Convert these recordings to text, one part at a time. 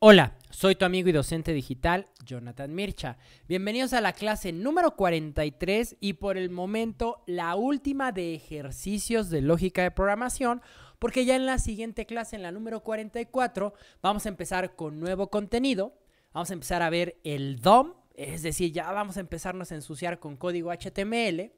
Hola, soy tu amigo y docente digital, Jonathan Mircha. Bienvenidos a la clase número 43 y por el momento la última de ejercicios de lógica de programación, porque ya en la siguiente clase, en la número 44, vamos a empezar con nuevo contenido. Vamos a empezar a ver el DOM, es decir, ya vamos a empezarnos a ensuciar con código HTML.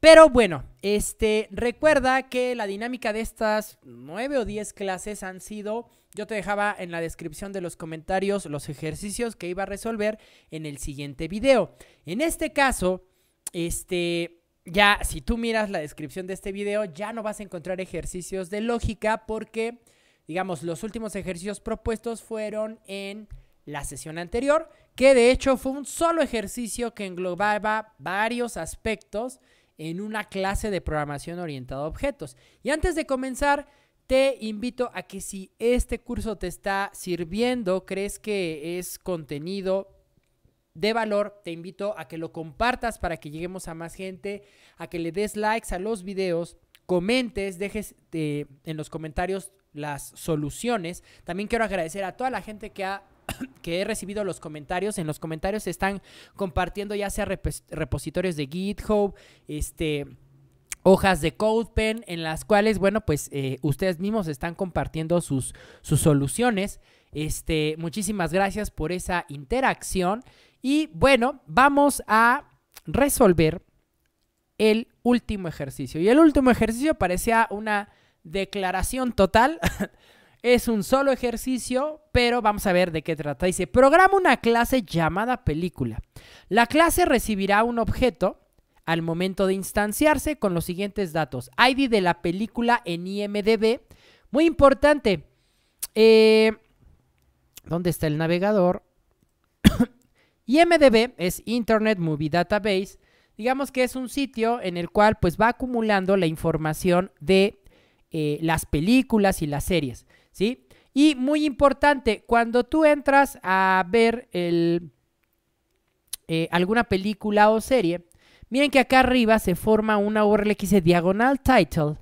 Pero bueno, este, recuerda que la dinámica de estas 9 o 10 clases han sido yo te dejaba en la descripción de los comentarios los ejercicios que iba a resolver en el siguiente video. En este caso, este, ya si tú miras la descripción de este video, ya no vas a encontrar ejercicios de lógica porque, digamos, los últimos ejercicios propuestos fueron en la sesión anterior, que de hecho fue un solo ejercicio que englobaba varios aspectos en una clase de programación orientada a objetos. Y antes de comenzar, te invito a que si este curso te está sirviendo, crees que es contenido de valor, te invito a que lo compartas para que lleguemos a más gente, a que le des likes a los videos, comentes, dejes eh, en los comentarios las soluciones. También quiero agradecer a toda la gente que ha que he recibido los comentarios. En los comentarios se están compartiendo ya sea repositorios de GitHub, este hojas de CodePen en las cuales, bueno, pues eh, ustedes mismos están compartiendo sus, soluciones. Este, muchísimas gracias por esa interacción. Y bueno, vamos a resolver el último ejercicio. Y el último ejercicio parecía una declaración total. es un solo ejercicio, pero vamos a ver de qué trata. Dice, programa una clase llamada película. La clase recibirá un objeto al momento de instanciarse con los siguientes datos. ID de la película en IMDB. Muy importante. Eh, ¿Dónde está el navegador? IMDB es Internet Movie Database. Digamos que es un sitio en el cual pues va acumulando la información de eh, las películas y las series, ¿sí? Y muy importante, cuando tú entras a ver eh, alguna película o serie, Miren que acá arriba se forma una URL que dice diagonal title,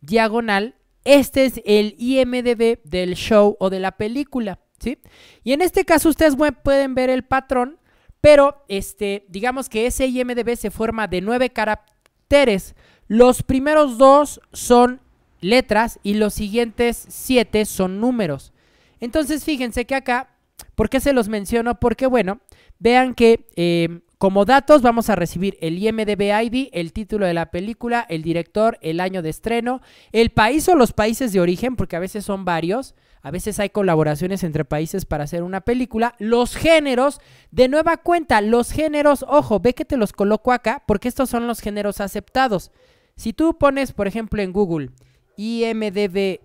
diagonal, este es el IMDB del show o de la película, ¿sí? Y en este caso ustedes pueden ver el patrón, pero este, digamos que ese IMDB se forma de nueve caracteres. Los primeros dos son letras y los siguientes siete son números. Entonces fíjense que acá, ¿por qué se los menciono? Porque bueno, vean que... Eh, como datos vamos a recibir el IMDB ID, el título de la película, el director, el año de estreno, el país o los países de origen, porque a veces son varios, a veces hay colaboraciones entre países para hacer una película, los géneros, de nueva cuenta, los géneros, ojo, ve que te los coloco acá, porque estos son los géneros aceptados. Si tú pones, por ejemplo, en Google IMDB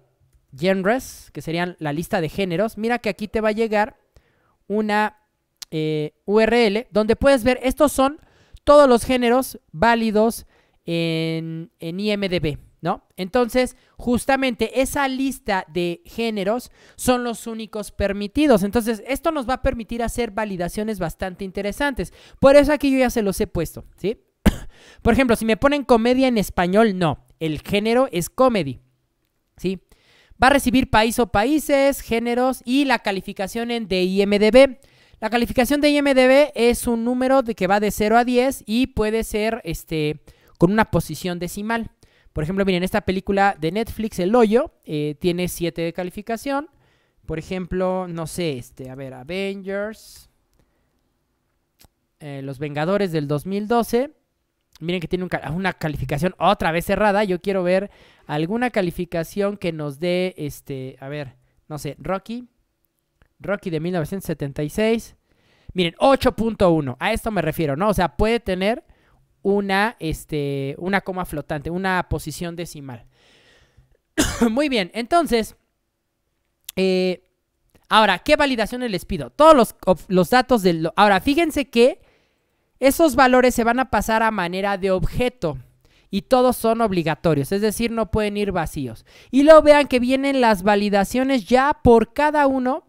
genres, que serían la lista de géneros, mira que aquí te va a llegar una eh, URL donde puedes ver, estos son todos los géneros válidos en, en IMDB, ¿no? Entonces, justamente esa lista de géneros son los únicos permitidos. Entonces, esto nos va a permitir hacer validaciones bastante interesantes. Por eso aquí yo ya se los he puesto, ¿sí? Por ejemplo, si me ponen comedia en español, no. El género es comedy, ¿sí? Va a recibir país o países, géneros y la calificación en de IMDB. La calificación de IMDB es un número de que va de 0 a 10 y puede ser este, con una posición decimal. Por ejemplo, miren, esta película de Netflix, El Hoyo, eh, tiene 7 de calificación. Por ejemplo, no sé, este, a ver, Avengers, eh, Los Vengadores del 2012. Miren que tiene una calificación otra vez cerrada. Yo quiero ver alguna calificación que nos dé, este, a ver, no sé, Rocky, Rocky de 1976. Miren, 8.1. A esto me refiero, ¿no? O sea, puede tener una, este, una coma flotante, una posición decimal. Muy bien, entonces, eh, ahora, ¿qué validaciones les pido? Todos los, los datos del... Ahora, fíjense que esos valores se van a pasar a manera de objeto y todos son obligatorios, es decir, no pueden ir vacíos. Y luego vean que vienen las validaciones ya por cada uno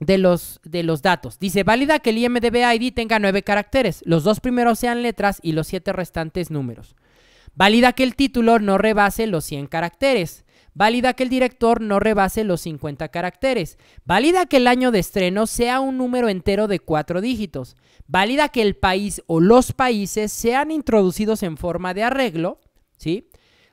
de los, de los datos. Dice, válida que el IMDB ID tenga nueve caracteres, los dos primeros sean letras y los siete restantes números. Válida que el título no rebase los 100 caracteres. Válida que el director no rebase los 50 caracteres. Válida que el año de estreno sea un número entero de cuatro dígitos. Válida que el país o los países sean introducidos en forma de arreglo, ¿sí?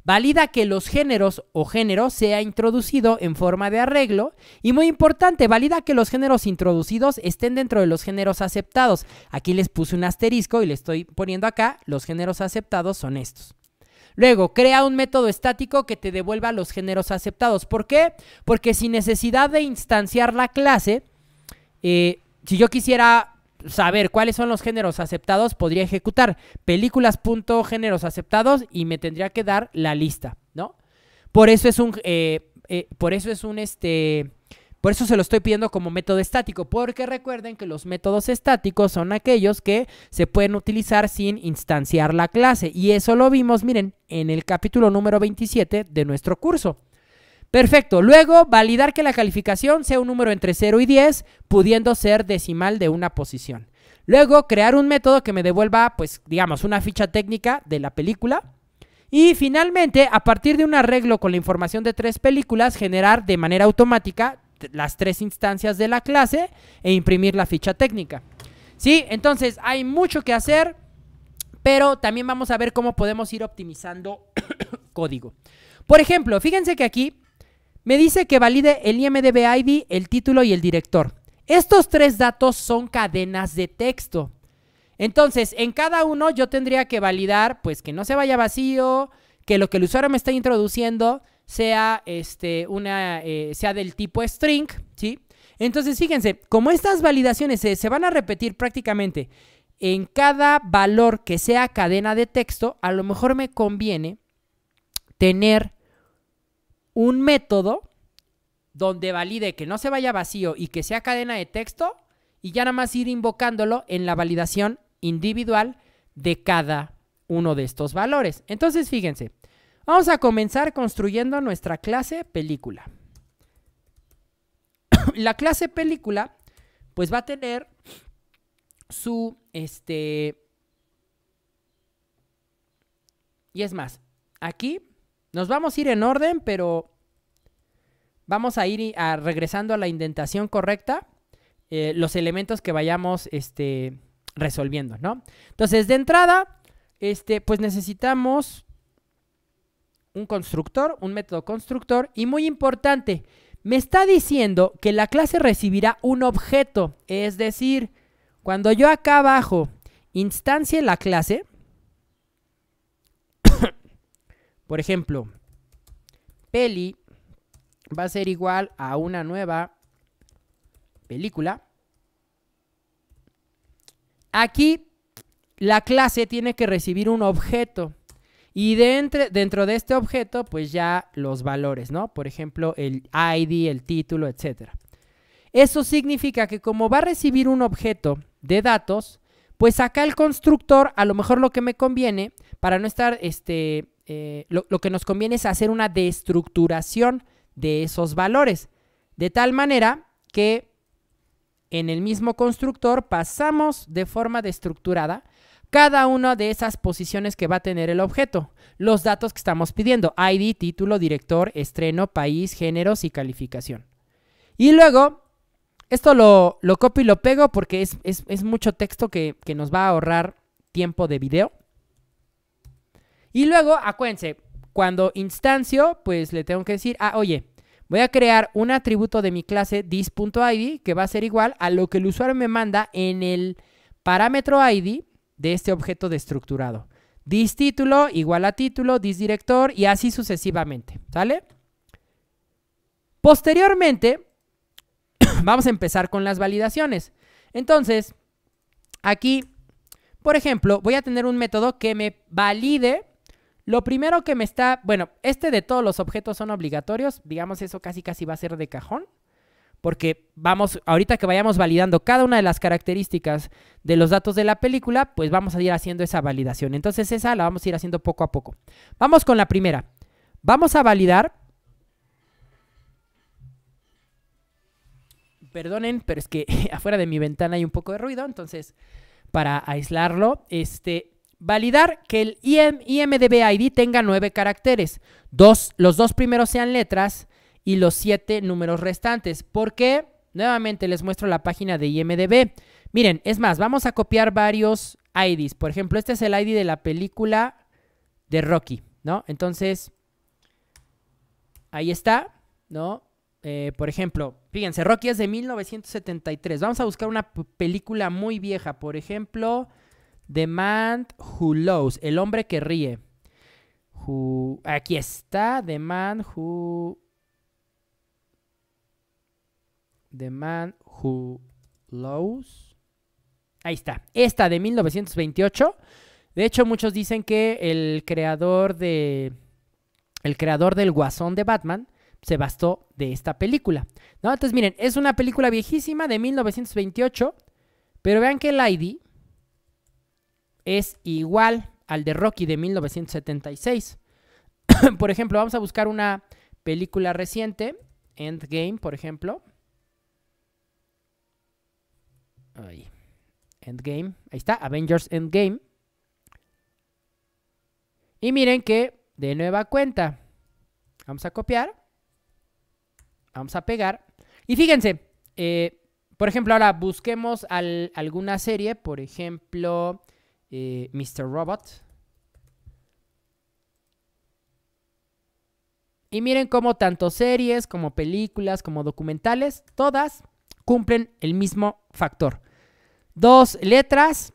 Valida que los géneros o género sea introducido en forma de arreglo. Y muy importante, valida que los géneros introducidos estén dentro de los géneros aceptados. Aquí les puse un asterisco y le estoy poniendo acá, los géneros aceptados son estos. Luego, crea un método estático que te devuelva los géneros aceptados. ¿Por qué? Porque sin necesidad de instanciar la clase, eh, si yo quisiera saber cuáles son los géneros aceptados, podría ejecutar películas.géneros aceptados y me tendría que dar la lista, ¿no? Por eso es un, eh, eh, por eso es un, este, por eso se lo estoy pidiendo como método estático, porque recuerden que los métodos estáticos son aquellos que se pueden utilizar sin instanciar la clase. Y eso lo vimos, miren, en el capítulo número 27 de nuestro curso. Perfecto. Luego, validar que la calificación sea un número entre 0 y 10, pudiendo ser decimal de una posición. Luego, crear un método que me devuelva, pues, digamos, una ficha técnica de la película. Y finalmente, a partir de un arreglo con la información de tres películas, generar de manera automática las tres instancias de la clase e imprimir la ficha técnica. ¿Sí? Entonces, hay mucho que hacer, pero también vamos a ver cómo podemos ir optimizando código. Por ejemplo, fíjense que aquí me dice que valide el IMDB ID, el título y el director. Estos tres datos son cadenas de texto. Entonces, en cada uno yo tendría que validar, pues, que no se vaya vacío, que lo que el usuario me está introduciendo sea, este, una, eh, sea del tipo string, ¿sí? Entonces, fíjense, como estas validaciones se van a repetir prácticamente en cada valor que sea cadena de texto, a lo mejor me conviene tener un método donde valide que no se vaya vacío y que sea cadena de texto y ya nada más ir invocándolo en la validación individual de cada uno de estos valores. Entonces, fíjense, vamos a comenzar construyendo nuestra clase película. la clase película, pues va a tener su, este, y es más, aquí nos vamos a ir en orden, pero vamos a ir regresando a la indentación correcta eh, los elementos que vayamos este, resolviendo, ¿no? Entonces, de entrada, este, pues necesitamos un constructor, un método constructor, y muy importante, me está diciendo que la clase recibirá un objeto, es decir, cuando yo acá abajo instancie la clase, por ejemplo, peli va a ser igual a una nueva película. Aquí la clase tiene que recibir un objeto. Y dentro de este objeto, pues ya los valores, ¿no? Por ejemplo, el ID, el título, etc. Eso significa que como va a recibir un objeto de datos, pues acá el constructor, a lo mejor lo que me conviene, para no estar este, eh, lo, que nos conviene es hacer una destructuración de esos valores, de tal manera que en el mismo constructor pasamos de forma destructurada cada una de esas posiciones que va a tener el objeto, los datos que estamos pidiendo, ID, título, director, estreno, país, géneros y calificación. Y luego, esto lo, copio y lo pego porque es, mucho texto que, que, nos va a ahorrar tiempo de video. Y luego, acuérdense, cuando instancio, pues le tengo que decir, ah, oye, voy a crear un atributo de mi clase dis.id que va a ser igual a lo que el usuario me manda en el parámetro id de este objeto destructurado. Dis título igual a título, dis director y así sucesivamente, ¿sale? Posteriormente, vamos a empezar con las validaciones. Entonces, aquí, por ejemplo, voy a tener un método que me valide lo primero que me está, bueno, este de todos los objetos son obligatorios, digamos eso casi casi va a ser de cajón, porque vamos, ahorita que vayamos validando cada una de las características de los datos de la película, pues vamos a ir haciendo esa validación. Entonces esa la vamos a ir haciendo poco a poco. Vamos con la primera. Vamos a validar. Perdonen, pero es que afuera de mi ventana hay un poco de ruido, entonces para aislarlo, este, Validar que el IMDB ID tenga nueve caracteres. Dos, los dos primeros sean letras y los siete números restantes. Porque Nuevamente les muestro la página de IMDB. Miren, es más, vamos a copiar varios IDs. Por ejemplo, este es el ID de la película de Rocky, ¿no? Entonces, ahí está, ¿no? Eh, por ejemplo, fíjense, Rocky es de 1973. Vamos a buscar una película muy vieja. Por ejemplo, The Man Who Lows, el hombre que ríe. Aquí está, The Man Who... The Man Who Lows. Ahí está, esta de 1928. De hecho, muchos dicen que el creador de... El creador del Guasón de Batman se bastó de esta película. Entonces, miren, es una película viejísima de 1928, pero vean que el ID es igual al de Rocky de 1976. por ejemplo, vamos a buscar una película reciente, Endgame, por ejemplo. Ahí. Endgame. Ahí está, Avengers Endgame. Y miren que de nueva cuenta. Vamos a copiar. Vamos a pegar. Y fíjense, eh, por ejemplo, ahora busquemos alguna serie. Por ejemplo, eh, Mr. Robot. Y miren cómo tanto series como películas como documentales, todas cumplen el mismo factor. Dos letras,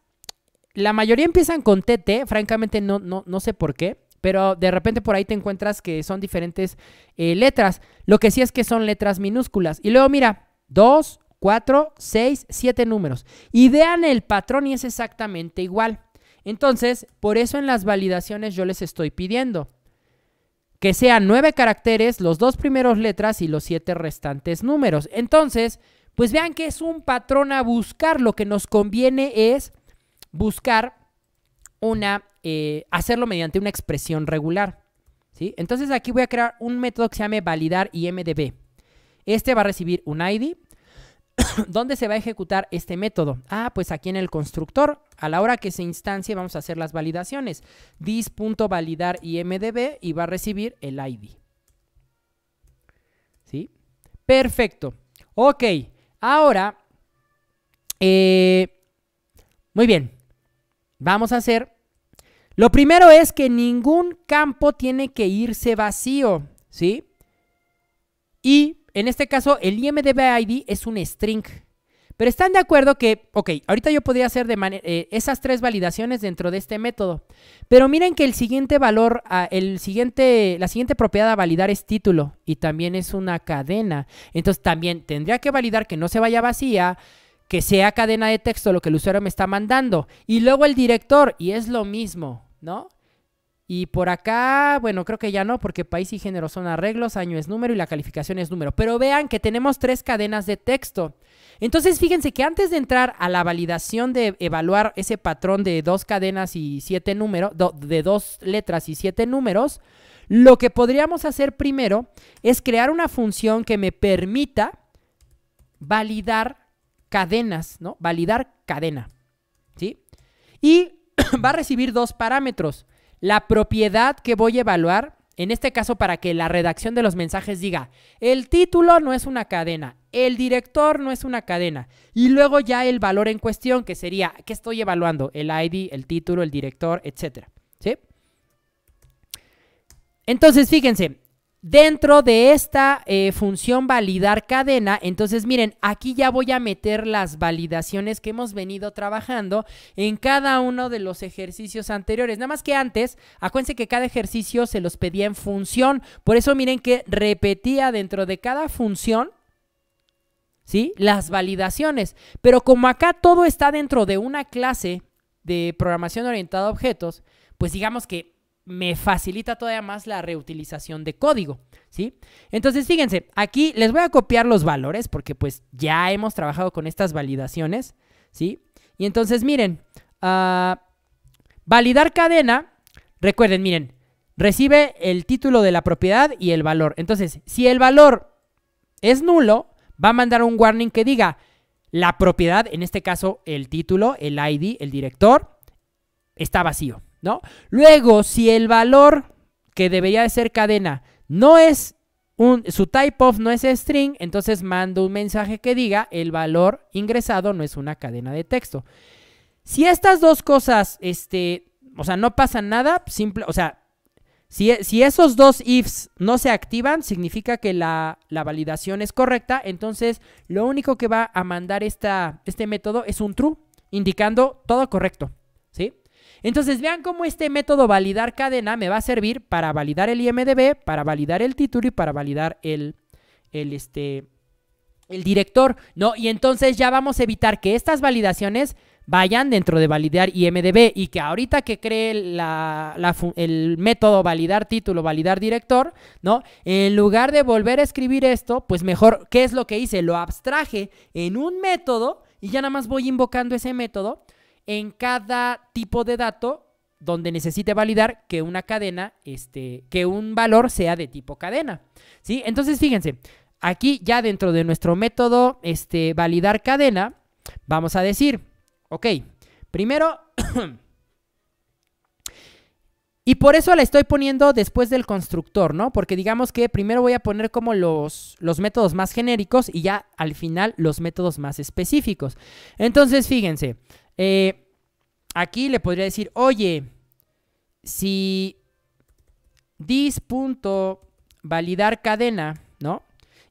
la mayoría empiezan con TT, francamente no, no, no sé por qué, pero de repente por ahí te encuentras que son diferentes eh, letras. Lo que sí es que son letras minúsculas. Y luego mira, dos, cuatro, seis, siete números. Idean el patrón y es exactamente igual. Entonces, por eso en las validaciones yo les estoy pidiendo que sean nueve caracteres, los dos primeros letras y los siete restantes números. Entonces, pues vean que es un patrón a buscar. Lo que nos conviene es buscar una, eh, hacerlo mediante una expresión regular. ¿sí? Entonces aquí voy a crear un método que se llame validar IMDB. Este va a recibir un ID. ¿Dónde se va a ejecutar este método? Ah, pues aquí en el constructor. A la hora que se instancie vamos a hacer las validaciones. dis.validar IMDB y va a recibir el ID. ¿Sí? Perfecto. Ok, ahora, eh, muy bien, vamos a hacer... Lo primero es que ningún campo tiene que irse vacío, ¿sí? Y en este caso el IMDB ID es un string, pero están de acuerdo que, ok, ahorita yo podría hacer de eh, esas tres validaciones dentro de este método. Pero miren que el siguiente valor, ah, el siguiente, la siguiente propiedad a validar es título y también es una cadena. Entonces también tendría que validar que no se vaya vacía, que sea cadena de texto lo que el usuario me está mandando. Y luego el director, y es lo mismo, ¿no? Y por acá, bueno, creo que ya no, porque país y género son arreglos, año es número y la calificación es número. Pero vean que tenemos tres cadenas de texto. Entonces, fíjense que antes de entrar a la validación de evaluar ese patrón de dos cadenas y siete números, de dos letras y siete números, lo que podríamos hacer primero es crear una función que me permita validar cadenas, ¿no? Validar cadena, ¿sí? Y va a recibir dos parámetros. La propiedad que voy a evaluar en este caso, para que la redacción de los mensajes diga, el título no es una cadena, el director no es una cadena. Y luego ya el valor en cuestión, que sería, ¿qué estoy evaluando? El ID, el título, el director, etcétera. Entonces, fíjense, Dentro de esta eh, función validar cadena, entonces miren, aquí ya voy a meter las validaciones que hemos venido trabajando en cada uno de los ejercicios anteriores. Nada más que antes, acuérdense que cada ejercicio se los pedía en función, por eso miren que repetía dentro de cada función ¿sí? Las validaciones. Pero como acá todo está dentro de una clase de programación orientada a objetos, pues digamos que me facilita todavía más la reutilización de código, ¿sí? Entonces, fíjense, aquí les voy a copiar los valores porque pues ya hemos trabajado con estas validaciones, ¿sí? Y entonces, miren, ah, validar cadena, recuerden, miren, recibe el título de la propiedad y el valor. Entonces, si el valor es nulo, va a mandar un warning que diga la propiedad, en este caso el título, el ID, el director, está vacío. ¿no? Luego, si el valor que debería de ser cadena no es un, su type of no es string, entonces mando un mensaje que diga el valor ingresado no es una cadena de texto. Si estas dos cosas, este, o sea, no pasa nada, simple, o sea, si, e, si, esos dos ifs no se activan, significa que la, validación es correcta. Entonces, lo único que va a mandar esta, este método es un true, indicando todo correcto. ¿Sí? Entonces vean cómo este método validar cadena me va a servir para validar el IMDB, para validar el título y para validar el, el, este, el director, ¿no? Y entonces ya vamos a evitar que estas validaciones vayan dentro de validar IMDB y que ahorita que cree el método validar título, validar director, ¿no? En lugar de volver a escribir esto, pues mejor, ¿qué es lo que hice? Lo abstraje en un método y ya nada más voy invocando ese método en cada tipo de dato donde necesite validar que una cadena, este, que un valor sea de tipo cadena. ¿sí? Entonces, fíjense, aquí ya dentro de nuestro método este, validar cadena, vamos a decir, ok, primero, y por eso la estoy poniendo después del constructor, ¿no? Porque digamos que primero voy a poner como los, los métodos más genéricos y ya al final los métodos más específicos. Entonces, fíjense, eh, aquí le podría decir, oye, si dis.validar cadena, ¿no?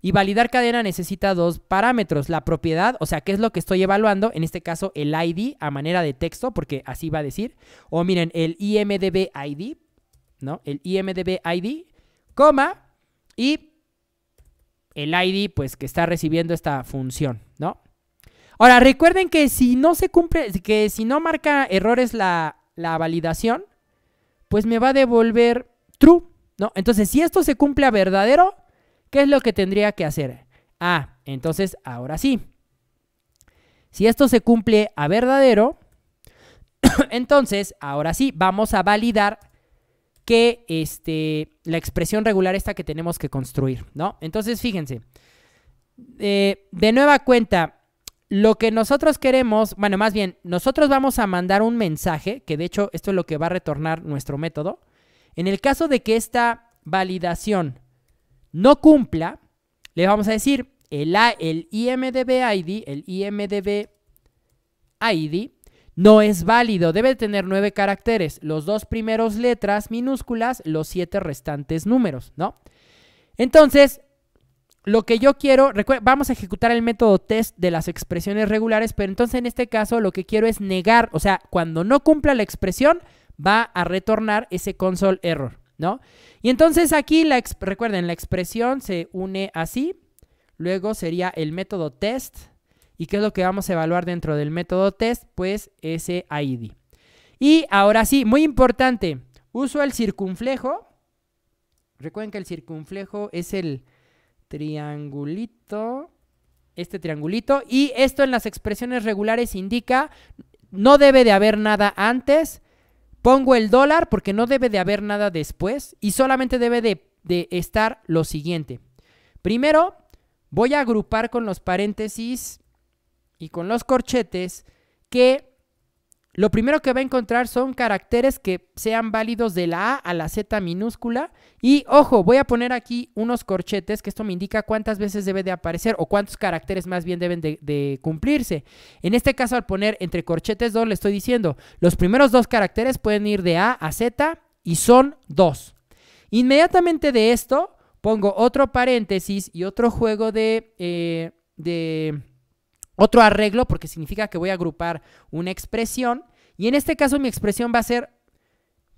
Y validar cadena necesita dos parámetros, la propiedad, o sea, qué es lo que estoy evaluando, en este caso el ID a manera de texto, porque así va a decir, o miren, el IMDB ID, ¿no? El IMDB ID, coma, y el ID, pues, que está recibiendo esta función, ¿no? Ahora, recuerden que si no se cumple, que si no marca errores la, la validación, pues me va a devolver true, ¿no? Entonces, si esto se cumple a verdadero, ¿qué es lo que tendría que hacer? Ah, entonces, ahora sí. Si esto se cumple a verdadero, entonces, ahora sí, vamos a validar que este, la expresión regular esta que tenemos que construir, ¿no? Entonces, fíjense, eh, de nueva cuenta, lo que nosotros queremos, bueno, más bien, nosotros vamos a mandar un mensaje, que de hecho esto es lo que va a retornar nuestro método. En el caso de que esta validación no cumpla, le vamos a decir el, el IMDB ID, el IMDB ID, no es válido, debe tener nueve caracteres, los dos primeros letras minúsculas, los siete restantes números, ¿no? Entonces, lo que yo quiero, vamos a ejecutar el método test de las expresiones regulares, pero entonces en este caso lo que quiero es negar, o sea, cuando no cumpla la expresión, va a retornar ese console error, ¿no? Y entonces aquí, la recuerden, la expresión se une así, luego sería el método test, ¿y qué es lo que vamos a evaluar dentro del método test? Pues ese ID. Y ahora sí, muy importante, uso el circunflejo, recuerden que el circunflejo es el triangulito, este triangulito, y esto en las expresiones regulares indica no debe de haber nada antes, pongo el dólar porque no debe de haber nada después y solamente debe de, de estar lo siguiente. Primero, voy a agrupar con los paréntesis y con los corchetes que lo primero que va a encontrar son caracteres que sean válidos de la A a la Z minúscula. Y ojo, voy a poner aquí unos corchetes, que esto me indica cuántas veces debe de aparecer o cuántos caracteres más bien deben de, cumplirse. En este caso, al poner entre corchetes 2, le estoy diciendo, los primeros dos caracteres pueden ir de A a Z y son dos. Inmediatamente de esto, pongo otro paréntesis y otro juego de... Eh, de otro arreglo porque significa que voy a agrupar una expresión y en este caso mi expresión va a ser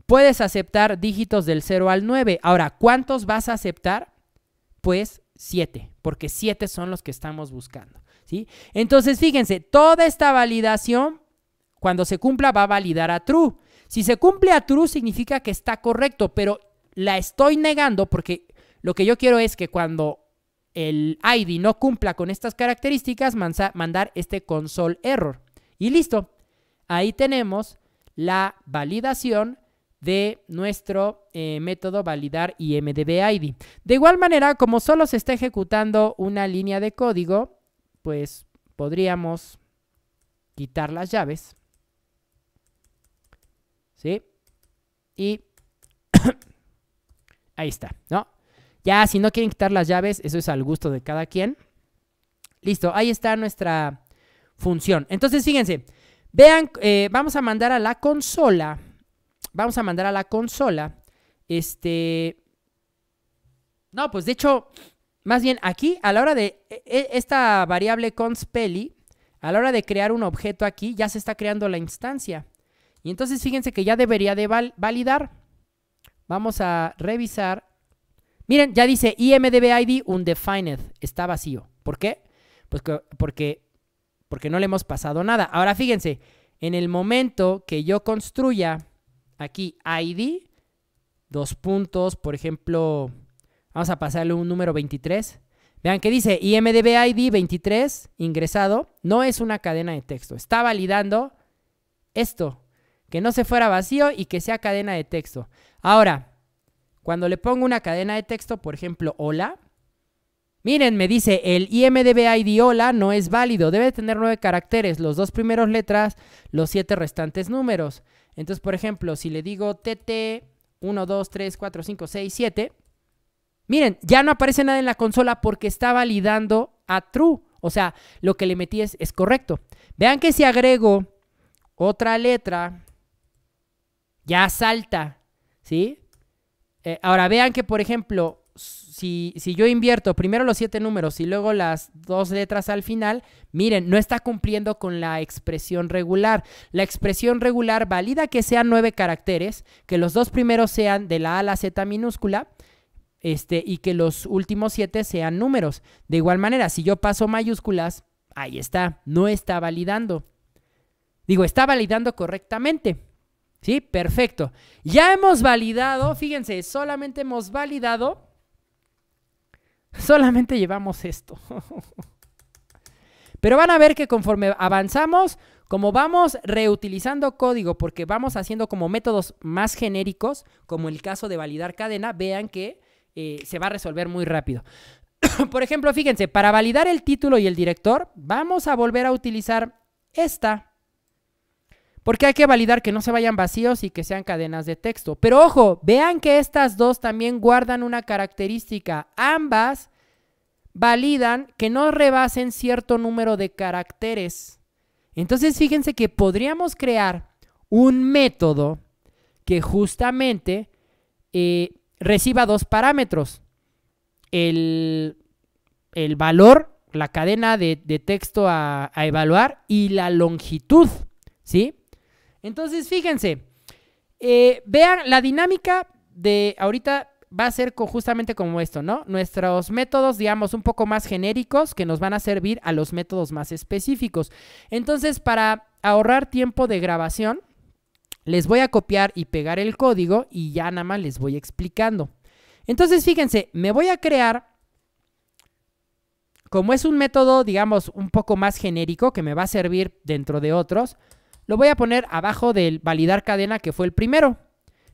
puedes aceptar dígitos del 0 al 9. Ahora, ¿cuántos vas a aceptar? Pues 7, porque 7 son los que estamos buscando, ¿sí? Entonces, fíjense, toda esta validación cuando se cumpla va a validar a true. Si se cumple a true significa que está correcto, pero la estoy negando porque lo que yo quiero es que cuando el ID no cumpla con estas características, mandar este console error. Y listo. Ahí tenemos la validación de nuestro eh, método validar IMDB ID. De igual manera, como solo se está ejecutando una línea de código, pues podríamos quitar las llaves. ¿Sí? Y ahí está, ¿no? Ya, si no quieren quitar las llaves, eso es al gusto de cada quien. Listo, ahí está nuestra función. Entonces, fíjense, vean, eh, vamos a mandar a la consola. Vamos a mandar a la consola. Este. No, pues de hecho, más bien aquí, a la hora de e, e, esta variable conspeli, a la hora de crear un objeto aquí, ya se está creando la instancia. Y entonces fíjense que ya debería de validar. Vamos a revisar Miren, ya dice IMDB ID undefined, está vacío. ¿Por qué? Pues porque, porque no le hemos pasado nada. Ahora fíjense, en el momento que yo construya aquí ID, dos puntos, por ejemplo, vamos a pasarle un número 23. Vean que dice IMDB ID 23 ingresado, no es una cadena de texto, está validando esto, que no se fuera vacío y que sea cadena de texto. Ahora, cuando le pongo una cadena de texto, por ejemplo, hola, miren, me dice el IMDB ID hola no es válido, debe tener nueve caracteres, los dos primeros letras, los siete restantes números. Entonces, por ejemplo, si le digo TT 1, 2, 3, 4, 5, 6, 7, miren, ya no aparece nada en la consola porque está validando a true. O sea, lo que le metí es, es correcto. Vean que si agrego otra letra, ya salta, ¿sí? Eh, ahora, vean que, por ejemplo, si, yo invierto primero los siete números y luego las dos letras al final, miren, no está cumpliendo con la expresión regular. La expresión regular valida que sean nueve caracteres, que los dos primeros sean de la A a la Z minúscula, este, y que los últimos siete sean números. De igual manera, si yo paso mayúsculas, ahí está, no está validando. Digo, está validando correctamente, ¿Sí? Perfecto. Ya hemos validado, fíjense, solamente hemos validado, solamente llevamos esto. Pero van a ver que conforme avanzamos, como vamos reutilizando código, porque vamos haciendo como métodos más genéricos, como el caso de validar cadena, vean que eh, se va a resolver muy rápido. Por ejemplo, fíjense, para validar el título y el director, vamos a volver a utilizar esta porque hay que validar que no se vayan vacíos y que sean cadenas de texto. Pero ojo, vean que estas dos también guardan una característica. Ambas validan que no rebasen cierto número de caracteres. Entonces fíjense que podríamos crear un método que justamente eh, reciba dos parámetros. El, valor, la cadena de, texto a, a evaluar y la longitud, ¿sí? Entonces, fíjense, eh, vean, la dinámica de ahorita va a ser justamente como esto, ¿no? Nuestros métodos, digamos, un poco más genéricos que nos van a servir a los métodos más específicos. Entonces, para ahorrar tiempo de grabación, les voy a copiar y pegar el código y ya nada más les voy explicando. Entonces, fíjense, me voy a crear, como es un método, digamos, un poco más genérico que me va a servir dentro de otros, lo voy a poner abajo del validar cadena que fue el primero.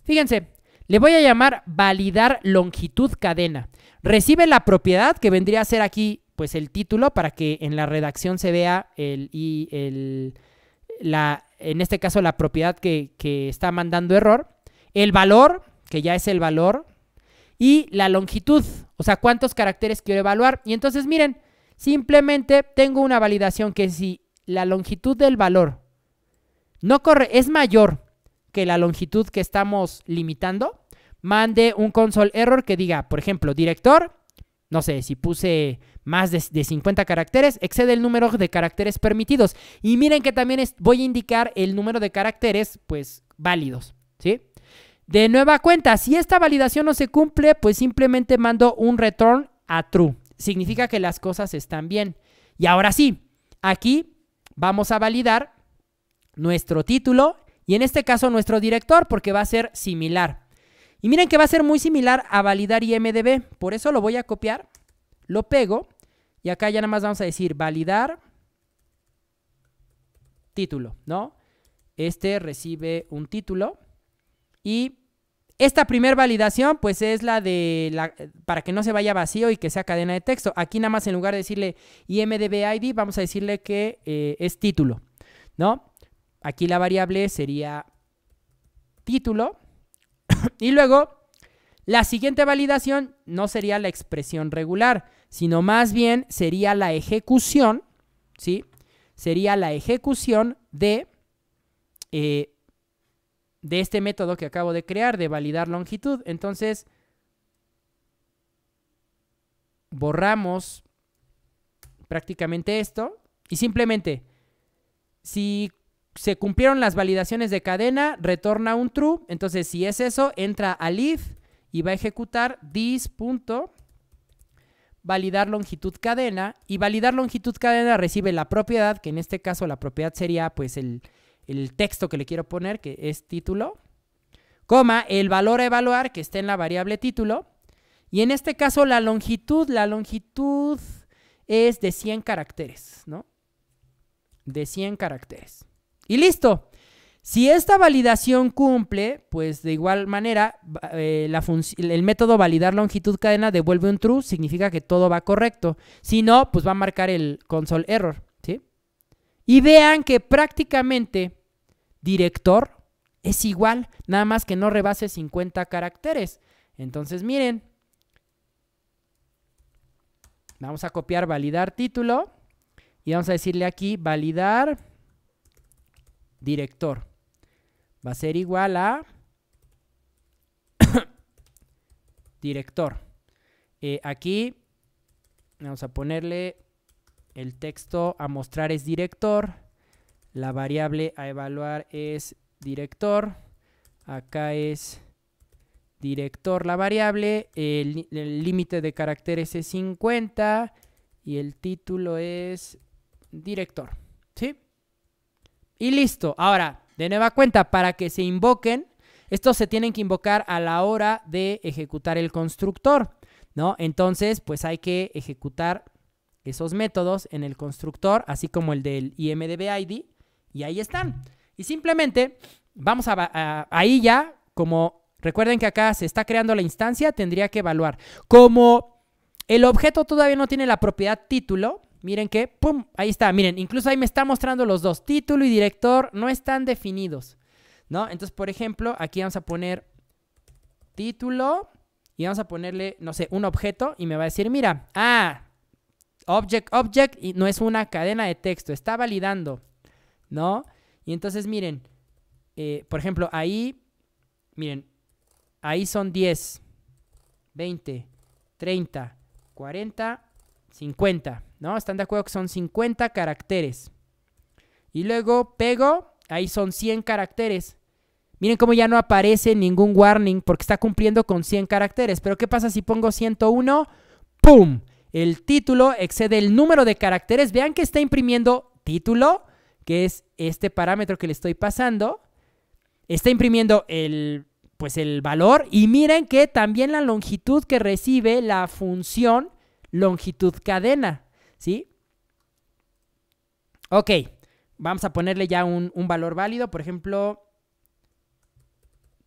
Fíjense, le voy a llamar validar longitud cadena. Recibe la propiedad que vendría a ser aquí pues el título para que en la redacción se vea el, y el, la, en este caso la propiedad que, que está mandando error. El valor, que ya es el valor, y la longitud, o sea, cuántos caracteres quiero evaluar. Y entonces miren, simplemente tengo una validación que si la longitud del valor no corre, es mayor que la longitud que estamos limitando, mande un console error que diga, por ejemplo, director, no sé, si puse más de, 50 caracteres, excede el número de caracteres permitidos. Y miren que también voy a indicar el número de caracteres, pues, válidos, ¿sí? De nueva cuenta, si esta validación no se cumple, pues simplemente mando un return a true. Significa que las cosas están bien. Y ahora sí, aquí vamos a validar nuestro título y en este caso nuestro director porque va a ser similar. Y miren que va a ser muy similar a validar IMDB, por eso lo voy a copiar, lo pego y acá ya nada más vamos a decir validar título, ¿no? Este recibe un título y esta primer validación pues es la de la, para que no se vaya vacío y que sea cadena de texto. Aquí nada más en lugar de decirle IMDB ID vamos a decirle que eh, es título, ¿no? Aquí la variable sería título. y luego, la siguiente validación no sería la expresión regular, sino más bien sería la ejecución, ¿sí? Sería la ejecución de, eh, de este método que acabo de crear, de validar longitud. Entonces, borramos prácticamente esto y simplemente, si se cumplieron las validaciones de cadena, retorna un true. Entonces, si es eso, entra al if y va a ejecutar this validar longitud cadena y validar longitud cadena recibe la propiedad, que en este caso la propiedad sería pues el, el texto que le quiero poner, que es título, coma, el valor a evaluar que está en la variable título y en este caso la longitud, la longitud es de 100 caracteres, ¿no? De 100 caracteres. Y listo. Si esta validación cumple, pues de igual manera eh, el método validar longitud cadena devuelve un true, significa que todo va correcto. Si no, pues va a marcar el console error. ¿sí? Y vean que prácticamente director es igual, nada más que no rebase 50 caracteres. Entonces miren, vamos a copiar validar título y vamos a decirle aquí validar director va a ser igual a director. Eh, aquí vamos a ponerle el texto a mostrar es director. La variable a evaluar es director. Acá es director la variable. El límite de caracteres es 50. Y el título es director. ¿Sí? Y listo. Ahora, de nueva cuenta, para que se invoquen, estos se tienen que invocar a la hora de ejecutar el constructor, ¿no? Entonces, pues hay que ejecutar esos métodos en el constructor, así como el del IMDBID, y ahí están. Y simplemente vamos a, a ahí ya, como recuerden que acá se está creando la instancia, tendría que evaluar. Como el objeto todavía no tiene la propiedad título, Miren que, ¡pum! Ahí está, miren, incluso ahí me está mostrando los dos, título y director no están definidos, ¿no? Entonces, por ejemplo, aquí vamos a poner título y vamos a ponerle, no sé, un objeto y me va a decir, mira, ah, object, object, y no es una cadena de texto, está validando, ¿no? Y entonces, miren, eh, por ejemplo, ahí, miren, ahí son 10, 20, 30, 40, 50. ¿no? Están de acuerdo que son 50 caracteres. Y luego pego, ahí son 100 caracteres. Miren cómo ya no aparece ningún warning porque está cumpliendo con 100 caracteres. Pero ¿qué pasa si pongo 101? ¡Pum! El título excede el número de caracteres. Vean que está imprimiendo título, que es este parámetro que le estoy pasando. Está imprimiendo el, pues el valor. Y miren que también la longitud que recibe la función longitud cadena. ¿sí? Ok, vamos a ponerle ya un, valor válido, por ejemplo,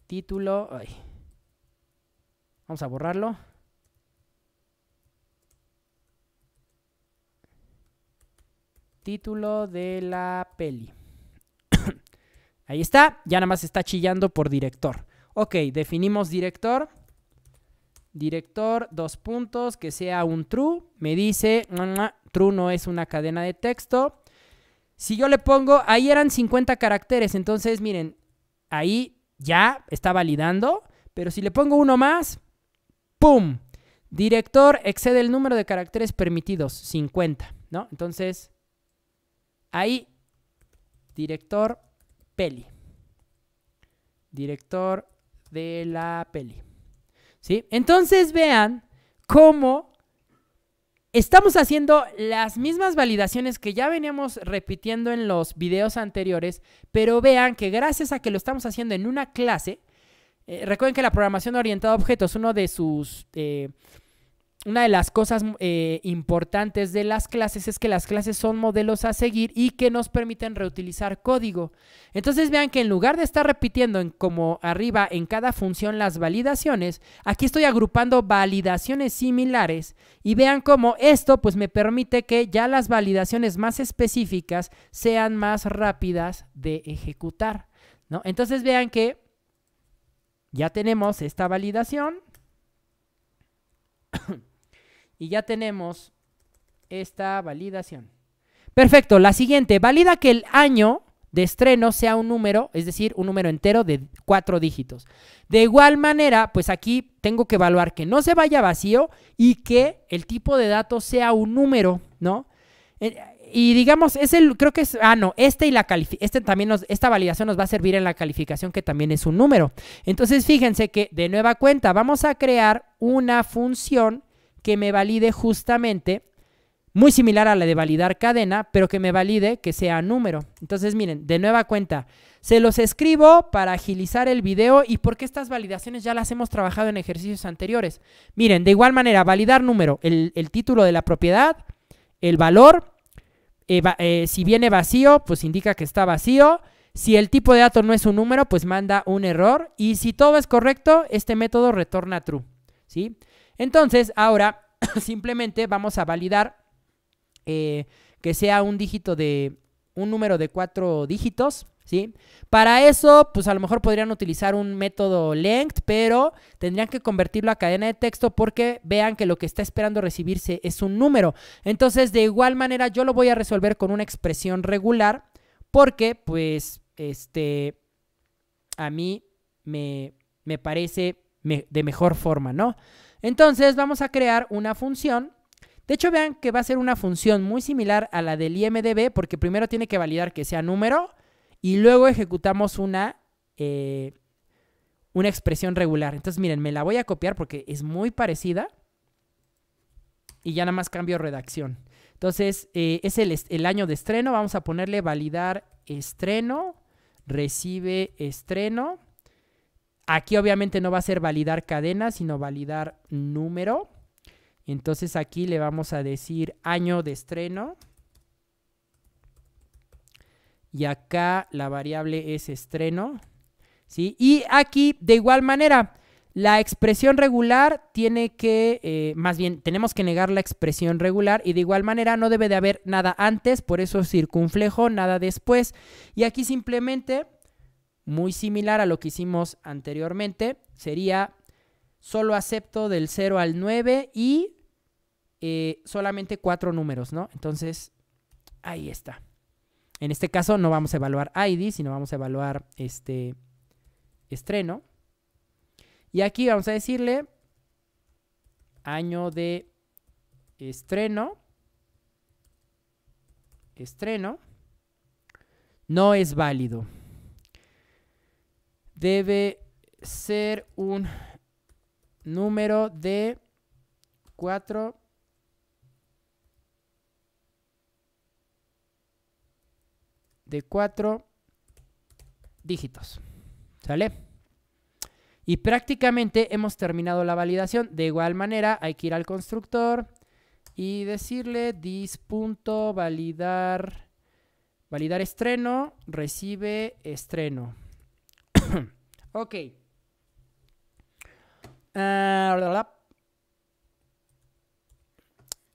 título, vamos a borrarlo. Título de la peli. Ahí está, ya nada más está chillando por director. Ok, definimos director. Director, dos puntos, que sea un true. Me dice True no es una cadena de texto. Si yo le pongo, ahí eran 50 caracteres, entonces miren, ahí ya está validando, pero si le pongo uno más, ¡pum! Director excede el número de caracteres permitidos, 50, ¿no? Entonces, ahí, director peli. Director de la peli. ¿Sí? Entonces vean cómo Estamos haciendo las mismas validaciones que ya veníamos repitiendo en los videos anteriores, pero vean que gracias a que lo estamos haciendo en una clase, eh, recuerden que la programación orientada a objetos, uno de sus... Eh, una de las cosas mm, eh, importantes de las clases es que las clases son modelos a seguir y que nos permiten reutilizar código. Entonces vean que en lugar de estar repitiendo como arriba en cada función las validaciones, aquí estoy agrupando validaciones similares y vean cómo esto pues me permite que ya las validaciones más específicas sean más rápidas de ejecutar. ¿no? Entonces vean que ya tenemos esta validación. Y ya tenemos esta validación. Perfecto, la siguiente, valida que el año de estreno sea un número, es decir, un número entero de cuatro dígitos. De igual manera, pues aquí tengo que evaluar que no se vaya vacío y que el tipo de datos sea un número, ¿no? Eh, y digamos, es el, creo que es, ah, no, este y la este también esta validación nos va a servir en la calificación que también es un número. Entonces, fíjense que de nueva cuenta vamos a crear una función que me valide justamente, muy similar a la de validar cadena, pero que me valide que sea número. Entonces, miren, de nueva cuenta, se los escribo para agilizar el video y porque estas validaciones ya las hemos trabajado en ejercicios anteriores. Miren, de igual manera, validar número, el, título de la propiedad, el valor, eh, si viene vacío, pues indica que está vacío. Si el tipo de dato no es un número, pues manda un error. Y si todo es correcto, este método retorna true. ¿sí? Entonces, ahora simplemente vamos a validar eh, que sea un dígito de un número de cuatro dígitos. ¿Sí? Para eso, pues a lo mejor podrían utilizar un método length, pero tendrían que convertirlo a cadena de texto porque vean que lo que está esperando recibirse es un número. Entonces, de igual manera, yo lo voy a resolver con una expresión regular porque, pues, este, a mí me, parece de mejor forma, ¿no? Entonces vamos a crear una función. De hecho, vean que va a ser una función muy similar a la del IMDB porque primero tiene que validar que sea número y luego ejecutamos una, eh, una expresión regular. Entonces, miren, me la voy a copiar porque es muy parecida y ya nada más cambio redacción. Entonces, eh, es el, el año de estreno. Vamos a ponerle validar estreno, recibe estreno. Aquí obviamente no va a ser validar cadena, sino validar número. Entonces aquí le vamos a decir año de estreno. Y acá la variable es estreno. ¿sí? Y aquí de igual manera, la expresión regular tiene que, eh, más bien, tenemos que negar la expresión regular y de igual manera no debe de haber nada antes, por eso circunflejo, nada después. Y aquí simplemente muy similar a lo que hicimos anteriormente. Sería solo acepto del 0 al 9 y eh, solamente cuatro números, ¿no? Entonces, ahí está. En este caso no vamos a evaluar ID, sino vamos a evaluar este estreno. Y aquí vamos a decirle año de estreno. Estreno. No es válido debe ser un número de 4 de 4 dígitos. ¿Sale? Y prácticamente hemos terminado la validación. De igual manera, hay que ir al constructor y decirle dis.validar validar estreno, recibe estreno. Ok. Ah,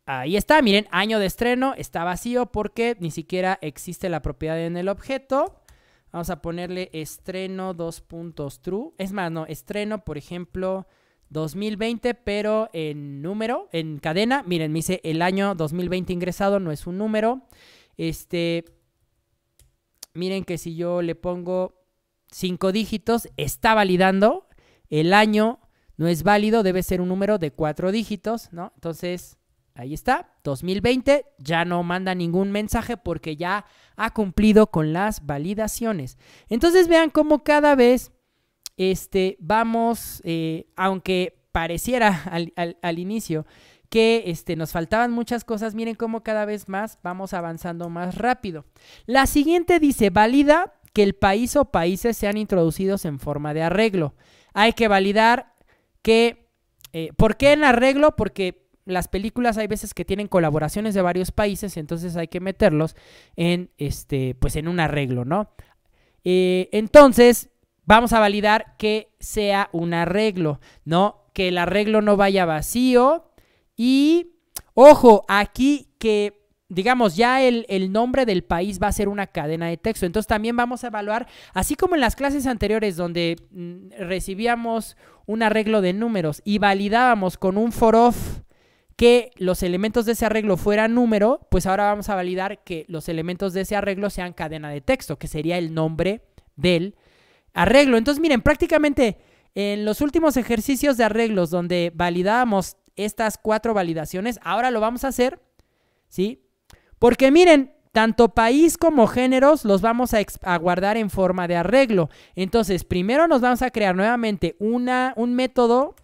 Ahí está, miren, año de estreno, está vacío porque ni siquiera existe la propiedad en el objeto. Vamos a ponerle estreno dos puntos true. Es más, no, estreno, por ejemplo, 2020, pero en número, en cadena. Miren, me dice el año 2020 ingresado, no es un número. Este, miren que si yo le pongo cinco dígitos, está validando, el año no es válido, debe ser un número de cuatro dígitos, ¿no? Entonces, ahí está, 2020 ya no manda ningún mensaje porque ya ha cumplido con las validaciones. Entonces vean cómo cada vez este, vamos, eh, aunque pareciera al, inicio que este, nos faltaban muchas cosas, miren cómo cada vez más vamos avanzando más rápido. La siguiente dice, valida que el país o países sean introducidos en forma de arreglo. Hay que validar que... Eh, ¿Por qué en arreglo? Porque las películas hay veces que tienen colaboraciones de varios países, entonces hay que meterlos en, este, pues en un arreglo, ¿no? Eh, entonces, vamos a validar que sea un arreglo, ¿no? Que el arreglo no vaya vacío y, ojo, aquí que digamos, ya el, nombre del país va a ser una cadena de texto. Entonces también vamos a evaluar, así como en las clases anteriores donde mm, recibíamos un arreglo de números y validábamos con un for que los elementos de ese arreglo fueran número, pues ahora vamos a validar que los elementos de ese arreglo sean cadena de texto, que sería el nombre del arreglo. Entonces, miren, prácticamente en los últimos ejercicios de arreglos donde validábamos estas cuatro validaciones, ahora lo vamos a hacer, ¿sí? Porque miren, tanto país como géneros los vamos a, guardar en forma de arreglo. Entonces, primero nos vamos a crear nuevamente un método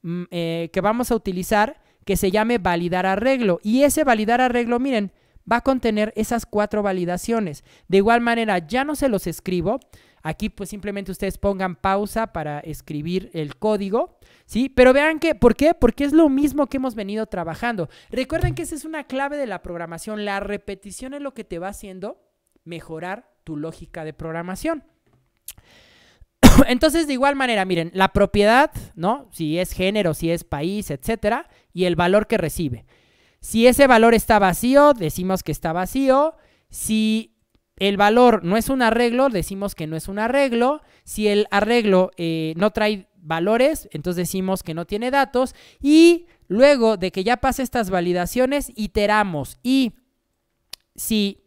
mm, eh, que vamos a utilizar que se llame validar arreglo. Y ese validar arreglo, miren, va a contener esas cuatro validaciones. De igual manera, ya no se los escribo, Aquí pues simplemente ustedes pongan pausa para escribir el código, ¿sí? Pero vean que, ¿por qué? Porque es lo mismo que hemos venido trabajando. Recuerden que esa es una clave de la programación. La repetición es lo que te va haciendo mejorar tu lógica de programación. Entonces, de igual manera, miren, la propiedad, ¿no? Si es género, si es país, etcétera, y el valor que recibe. Si ese valor está vacío, decimos que está vacío. Si el valor no es un arreglo, decimos que no es un arreglo. Si el arreglo eh, no trae valores, entonces decimos que no tiene datos. Y luego de que ya pase estas validaciones, iteramos. Y si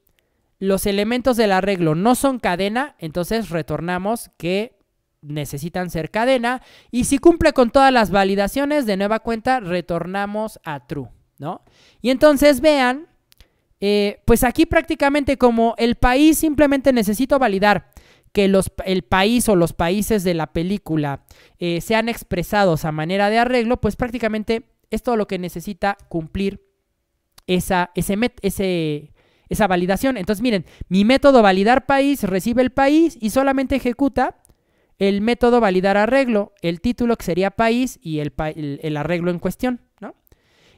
los elementos del arreglo no son cadena, entonces retornamos que necesitan ser cadena. Y si cumple con todas las validaciones, de nueva cuenta, retornamos a true, ¿no? Y entonces vean eh, pues aquí prácticamente como el país simplemente necesito validar que los, el país o los países de la película eh, sean expresados a manera de arreglo, pues prácticamente es todo lo que necesita cumplir esa, ese, ese, esa validación. Entonces, miren, mi método validar país recibe el país y solamente ejecuta el método validar arreglo, el título que sería país y el, el arreglo en cuestión, ¿no?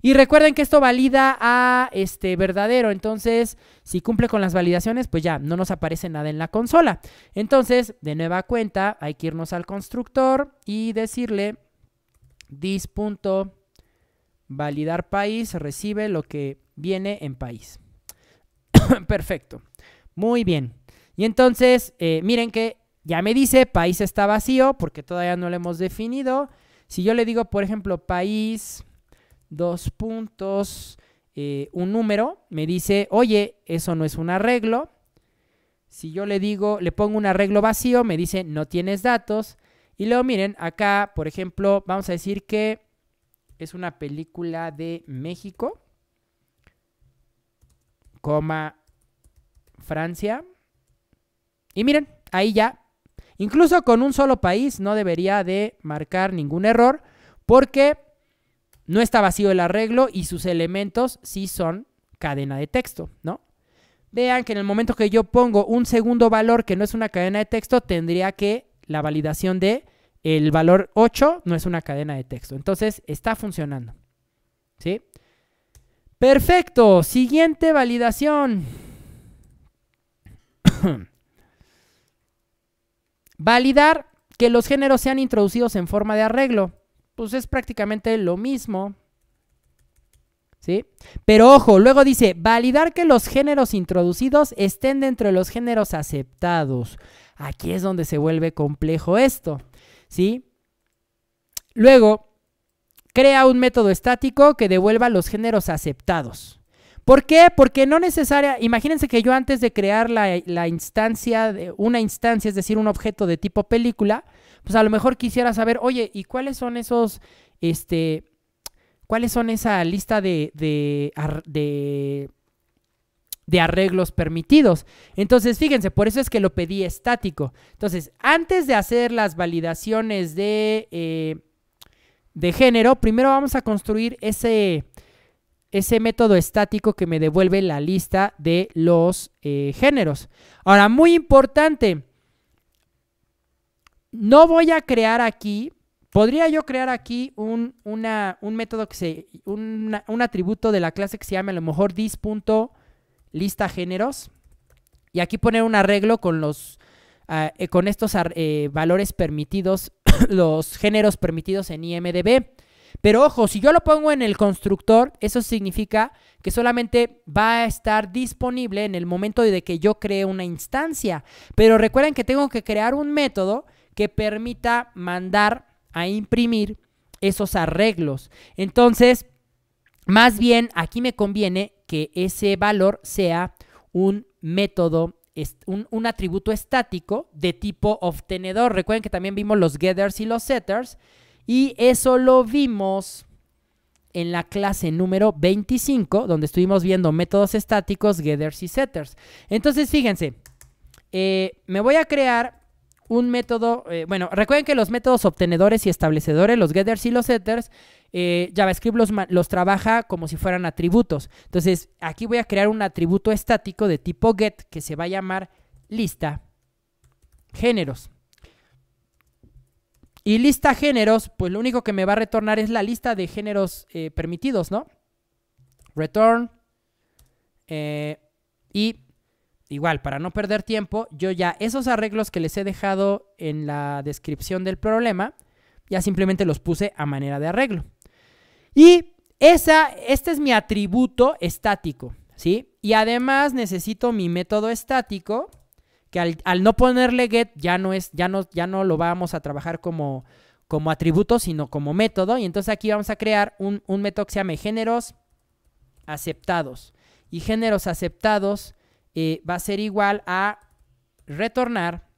Y recuerden que esto valida a este verdadero. Entonces, si cumple con las validaciones, pues ya no nos aparece nada en la consola. Entonces, de nueva cuenta, hay que irnos al constructor y decirle dis.validar país recibe lo que viene en país. Perfecto. Muy bien. Y entonces, eh, miren que ya me dice país está vacío porque todavía no lo hemos definido. Si yo le digo, por ejemplo, país dos puntos, eh, un número, me dice, oye, eso no es un arreglo. Si yo le digo, le pongo un arreglo vacío, me dice, no tienes datos. Y luego miren, acá, por ejemplo, vamos a decir que es una película de México, coma, Francia. Y miren, ahí ya. Incluso con un solo país no debería de marcar ningún error porque no está vacío el arreglo y sus elementos sí son cadena de texto, ¿no? Vean que en el momento que yo pongo un segundo valor que no es una cadena de texto, tendría que la validación de el valor 8 no es una cadena de texto. Entonces, está funcionando. ¿Sí? Perfecto. Siguiente validación. Validar que los géneros sean introducidos en forma de arreglo pues es prácticamente lo mismo. ¿Sí? Pero ojo, luego dice, validar que los géneros introducidos estén dentro de los géneros aceptados. Aquí es donde se vuelve complejo esto, ¿sí? Luego, crea un método estático que devuelva los géneros aceptados. ¿Por qué? Porque no necesaria, imagínense que yo antes de crear la, la instancia, de, una instancia, es decir, un objeto de tipo película, pues a lo mejor quisiera saber, oye, ¿y cuáles son esos, este, cuáles son esa lista de, de, de, arreglos permitidos? Entonces, fíjense, por eso es que lo pedí estático. Entonces, antes de hacer las validaciones de, eh, de género, primero vamos a construir ese ese método estático que me devuelve la lista de los eh, géneros. Ahora, muy importante, no voy a crear aquí, podría yo crear aquí un, un método que se, un, atributo de la clase que se llame a lo mejor lista géneros y aquí poner un arreglo con los, ah, eh, con estos eh, valores permitidos, los géneros permitidos en IMDB. Pero ojo, si yo lo pongo en el constructor, eso significa que solamente va a estar disponible en el momento de que yo cree una instancia. Pero recuerden que tengo que crear un método que permita mandar a imprimir esos arreglos. Entonces, más bien aquí me conviene que ese valor sea un método, un, un, atributo estático de tipo obtenedor. Recuerden que también vimos los getters y los setters y eso lo vimos en la clase número 25, donde estuvimos viendo métodos estáticos, getters y setters. Entonces, fíjense, eh, me voy a crear un método, eh, bueno, recuerden que los métodos obtenedores y establecedores, los getters y los setters, eh, JavaScript los, los, trabaja como si fueran atributos. Entonces, aquí voy a crear un atributo estático de tipo get que se va a llamar lista géneros. Y lista géneros, pues lo único que me va a retornar es la lista de géneros eh, permitidos, ¿no? Return. y igual, para no perder tiempo, yo ya esos arreglos que les he dejado en la descripción del problema, ya simplemente los puse a manera de arreglo. Y esa, este es mi atributo estático, ¿sí? Y además necesito mi método estático, que al, no ponerle get ya no, es, ya, no, ya no lo vamos a trabajar como, como atributo, sino como método. Y entonces aquí vamos a crear un, un método que se llame géneros aceptados. Y géneros aceptados eh, va a ser igual a retornar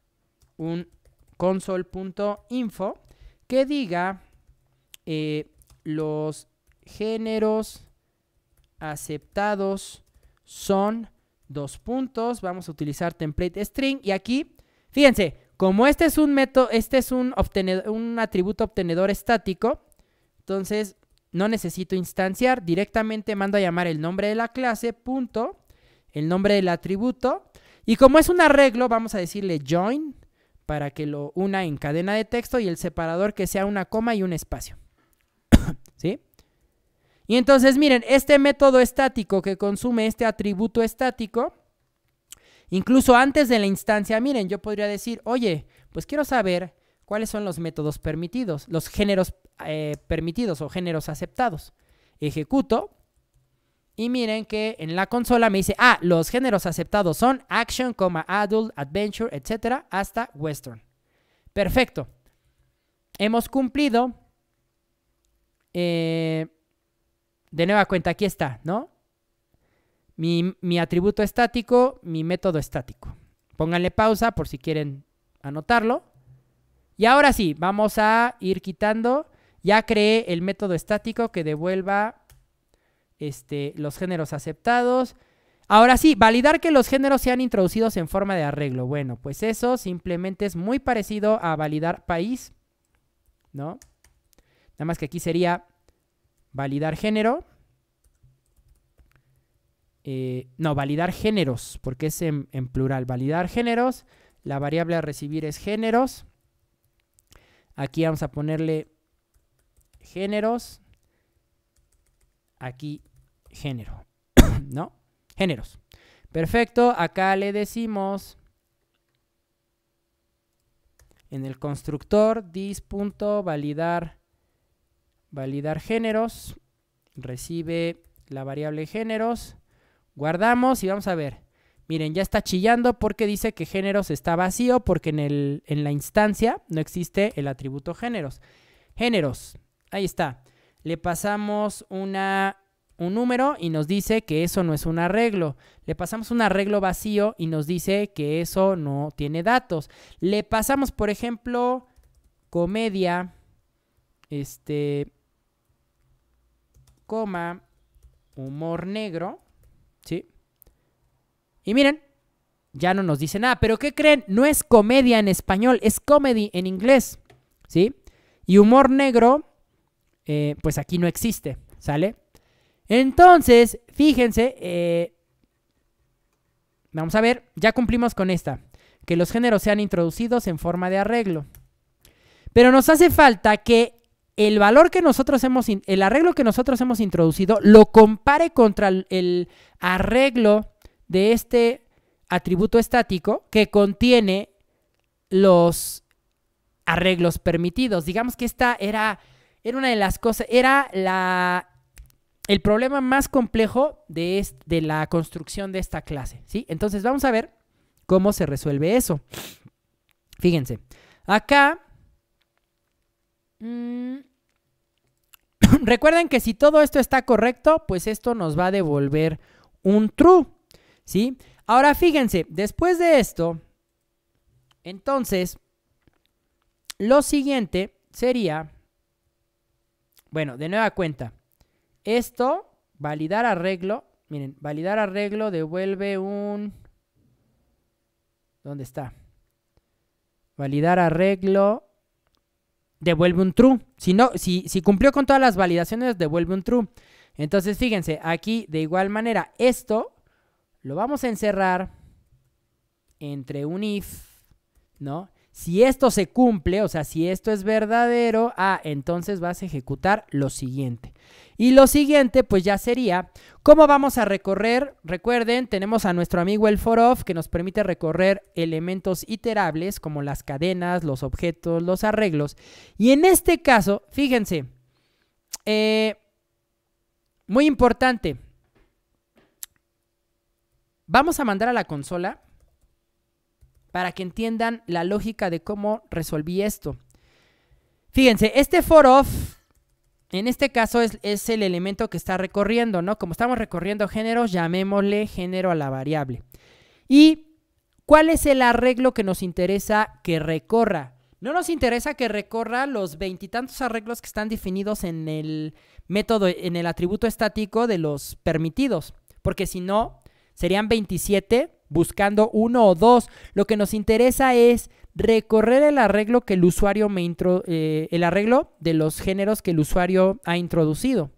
un console.info que diga eh, los géneros aceptados son dos puntos. Vamos a utilizar template string y aquí, fíjense, como este es un método, este es un, un atributo obtenedor estático, entonces no necesito instanciar, directamente mando a llamar el nombre de la clase, punto, el nombre del atributo. Y como es un arreglo, vamos a decirle join para que lo una en cadena de texto y el separador que sea una coma y un espacio. ¿Sí? Y entonces, miren, este método estático que consume este atributo estático, incluso antes de la instancia, miren, yo podría decir, oye, pues quiero saber cuáles son los métodos permitidos, los géneros eh, permitidos o géneros aceptados. Ejecuto y miren que en la consola me dice, ah, los géneros aceptados son action, adult, adventure, etcétera, hasta western. Perfecto. Hemos cumplido. Eh, de nueva cuenta, aquí está, ¿no? Mi, mi atributo estático, mi método estático. Pónganle pausa por si quieren anotarlo. Y ahora sí, vamos a ir quitando. Ya creé el método estático que devuelva este, los géneros aceptados. Ahora sí, validar que los géneros sean introducidos en forma de arreglo. Bueno, pues eso simplemente es muy parecido a validar país, ¿no? Nada más que aquí sería validar género. Eh, no, validar géneros, porque es en, plural. Validar géneros, la variable a recibir es géneros. Aquí vamos a ponerle géneros aquí género, ¿no? Géneros. Perfecto, acá le decimos en el constructor dis.validar validar géneros, recibe la variable géneros, guardamos y vamos a ver. Miren, ya está chillando porque dice que géneros está vacío porque en, el, en la instancia no existe el atributo géneros. Géneros, ahí está le pasamos una, un número y nos dice que eso no es un arreglo. Le pasamos un arreglo vacío y nos dice que eso no tiene datos. Le pasamos, por ejemplo, comedia, este, coma, humor negro, ¿sí? Y miren, ya no nos dice nada. Pero ¿qué creen? No es comedia en español, es comedy en inglés, ¿sí? Y humor negro eh, pues aquí no existe, ¿sale? Entonces, fíjense, eh, vamos a ver, ya cumplimos con esta, que los géneros sean introducidos en forma de arreglo. Pero nos hace falta que el valor que nosotros hemos, el arreglo que nosotros hemos introducido, lo compare contra el arreglo de este atributo estático que contiene los arreglos permitidos. Digamos que esta era era una de las cosas, era la, el problema más complejo de, la construcción de esta clase, ¿sí? Entonces vamos a ver cómo se resuelve eso. Fíjense, acá... Mm, recuerden que si todo esto está correcto, pues esto nos va a devolver un true, ¿sí? Ahora fíjense, después de esto, entonces, lo siguiente sería bueno, de nueva cuenta. Esto, validar arreglo. Miren, validar arreglo devuelve un... ¿Dónde está? Validar arreglo devuelve un true. Si, no, si, cumplió con todas las validaciones, devuelve un true. Entonces, fíjense, aquí de igual manera, esto lo vamos a encerrar entre un if, ¿no? Si esto se cumple, o sea, si esto es verdadero, ah, entonces vas a ejecutar lo siguiente. Y lo siguiente, pues ya sería, ¿cómo vamos a recorrer? Recuerden, tenemos a nuestro amigo el for que nos permite recorrer elementos iterables como las cadenas, los objetos, los arreglos. Y en este caso, fíjense, eh, muy importante, vamos a mandar a la consola para que entiendan la lógica de cómo resolví esto. Fíjense, este for off, en este caso es, el elemento que está recorriendo, ¿no? Como estamos recorriendo géneros, llamémosle género a la variable. ¿Y cuál es el arreglo que nos interesa que recorra? No nos interesa que recorra los veintitantos arreglos que están definidos en el método, en el atributo estático de los permitidos, porque si no, serían 27 buscando uno o dos. Lo que nos interesa es recorrer el arreglo que el usuario me eh, el arreglo de los géneros que el usuario ha introducido.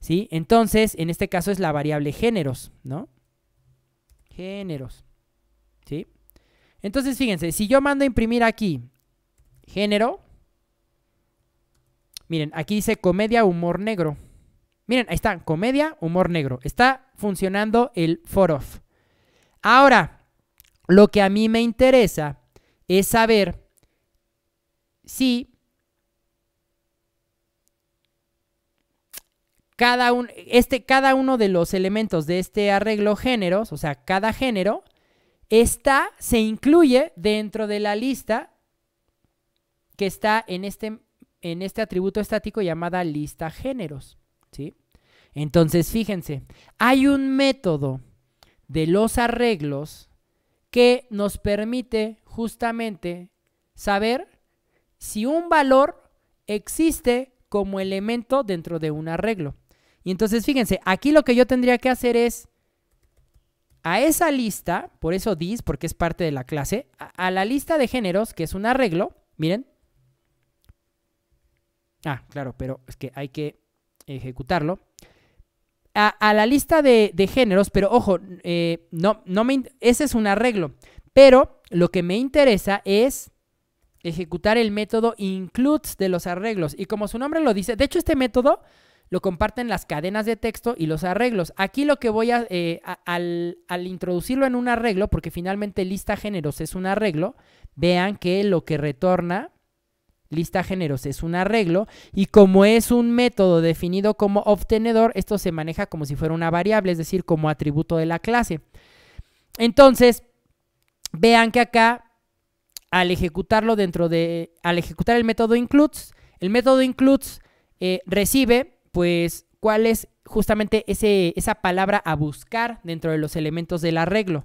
¿Sí? Entonces, en este caso es la variable géneros, ¿no? Géneros. ¿Sí? Entonces, fíjense, si yo mando a imprimir aquí género, miren, aquí dice comedia, humor negro. Miren, ahí está, comedia, humor negro. Está funcionando el for off. Ahora, lo que a mí me interesa es saber si cada, este, cada uno de los elementos de este arreglo géneros, o sea, cada género, está, se incluye dentro de la lista que está en este, en este atributo estático llamada lista géneros. ¿sí? Entonces, fíjense, hay un método de los arreglos que nos permite justamente saber si un valor existe como elemento dentro de un arreglo. Y entonces fíjense, aquí lo que yo tendría que hacer es a esa lista, por eso dis, porque es parte de la clase, a, a la lista de géneros, que es un arreglo, miren. Ah, claro, pero es que hay que ejecutarlo a, la lista de, géneros, pero ojo, eh, no, no me ese es un arreglo, pero lo que me interesa es ejecutar el método includes de los arreglos. Y como su nombre lo dice, de hecho este método lo comparten las cadenas de texto y los arreglos. Aquí lo que voy a, eh, al, introducirlo en un arreglo, porque finalmente lista géneros es un arreglo, vean que lo que retorna lista géneros es un arreglo y como es un método definido como obtenedor, esto se maneja como si fuera una variable, es decir, como atributo de la clase. Entonces, vean que acá al ejecutarlo dentro de al ejecutar el método includes, el método includes eh, recibe pues cuál es justamente esa palabra a buscar dentro de los elementos del arreglo,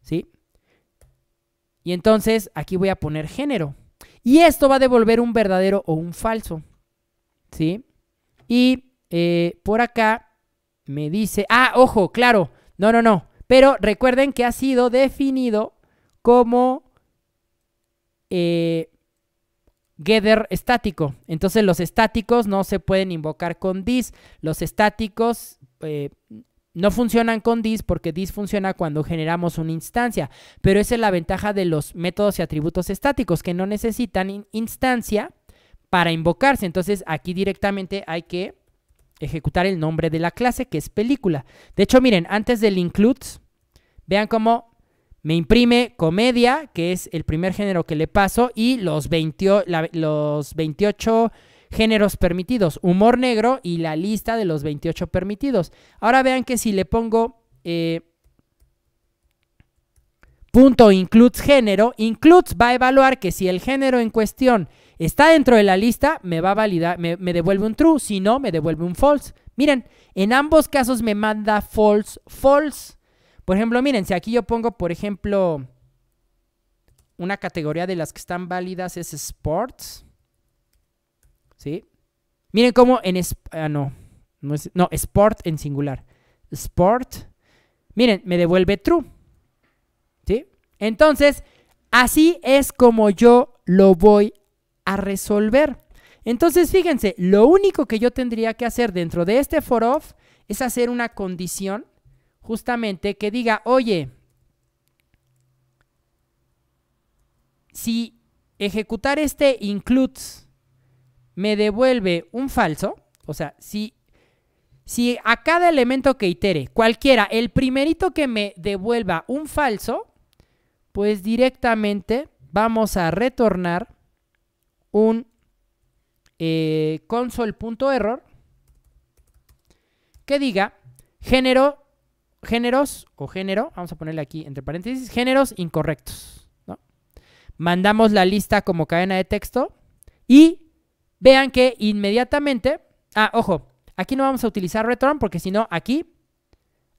¿sí? Y entonces aquí voy a poner género. Y esto va a devolver un verdadero o un falso. ¿Sí? Y eh, por acá me dice, ah, ojo, claro, no, no, no. Pero recuerden que ha sido definido como eh, getter estático. Entonces los estáticos no se pueden invocar con this. Los estáticos eh, no funcionan con dis porque dis funciona cuando generamos una instancia, pero esa es la ventaja de los métodos y atributos estáticos que no necesitan instancia para invocarse. Entonces aquí directamente hay que ejecutar el nombre de la clase que es película. De hecho, miren, antes del includes, vean cómo me imprime comedia, que es el primer género que le paso, y los, los 28 Géneros permitidos, humor negro y la lista de los 28 permitidos. Ahora vean que si le pongo eh, punto includes género, includes va a evaluar que si el género en cuestión está dentro de la lista, me va a validar, me devuelve un true, si no, me devuelve un false. Miren, en ambos casos me manda false, false. Por ejemplo, miren, si aquí yo pongo, por ejemplo, una categoría de las que están válidas es sports. ¿sí? Miren cómo en... Ah, no. No, es, sport en singular. Sport. Miren, me devuelve true. ¿Sí? Entonces, así es como yo lo voy a resolver. Entonces, fíjense, lo único que yo tendría que hacer dentro de este for off es hacer una condición justamente que diga, oye, si ejecutar este includes me devuelve un falso, o sea, si, si a cada elemento que itere, cualquiera, el primerito que me devuelva un falso, pues directamente vamos a retornar un eh, console.error que diga género, géneros o género, vamos a ponerle aquí entre paréntesis, géneros incorrectos. Mandamos la lista como cadena de texto y vean que inmediatamente, ah, ojo, aquí no vamos a utilizar return porque si no, aquí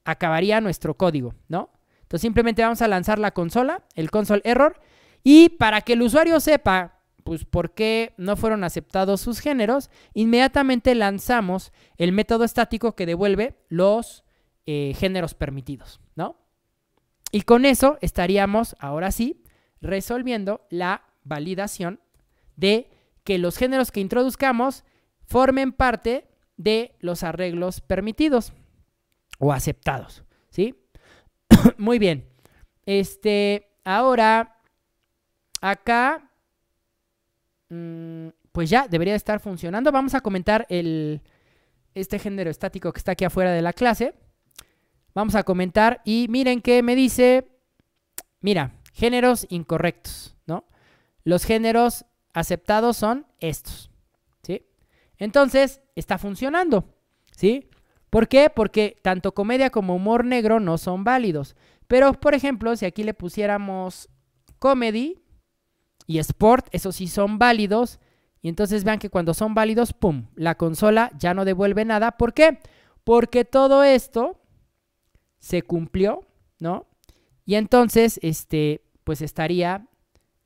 acabaría nuestro código, ¿no? Entonces simplemente vamos a lanzar la consola, el console error, y para que el usuario sepa pues por qué no fueron aceptados sus géneros, inmediatamente lanzamos el método estático que devuelve los eh, géneros permitidos, ¿no? Y con eso estaríamos, ahora sí, resolviendo la validación de que los géneros que introduzcamos formen parte de los arreglos permitidos o aceptados, ¿sí? Muy bien. Este, ahora, acá, mm, pues ya debería estar funcionando. Vamos a comentar el, este género estático que está aquí afuera de la clase. Vamos a comentar y miren que me dice, mira, géneros incorrectos, ¿no? Los géneros aceptados son estos. ¿Sí? Entonces, está funcionando. ¿Sí? ¿Por qué? Porque tanto comedia como humor negro no son válidos. Pero, por ejemplo, si aquí le pusiéramos comedy y sport, eso sí son válidos. Y entonces vean que cuando son válidos, ¡pum! La consola ya no devuelve nada. ¿Por qué? Porque todo esto se cumplió, ¿no? Y entonces, este, pues estaría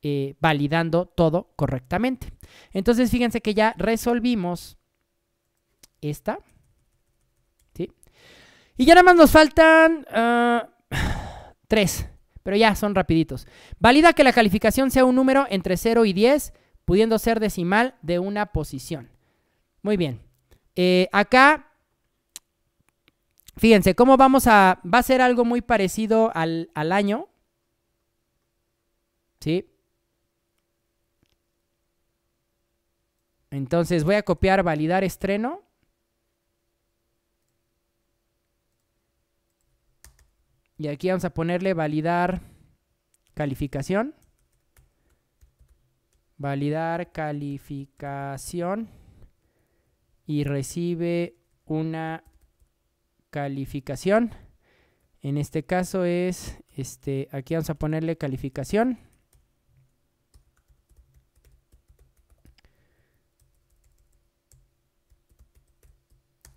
eh, validando todo correctamente. Entonces, fíjense que ya resolvimos esta. Y ya nada más nos faltan ah, tres, pero ya son rapiditos. Valida que la calificación sea un número entre 0 y 10, pudiendo ser decimal de una posición. Muy bien. Eh, acá Fíjense, ¿cómo vamos a...? Va a ser algo muy parecido al, al, año. ¿Sí? Entonces voy a copiar validar estreno. Y aquí vamos a ponerle validar calificación. Validar calificación. Y recibe una calificación. En este caso es, este, aquí vamos a ponerle calificación.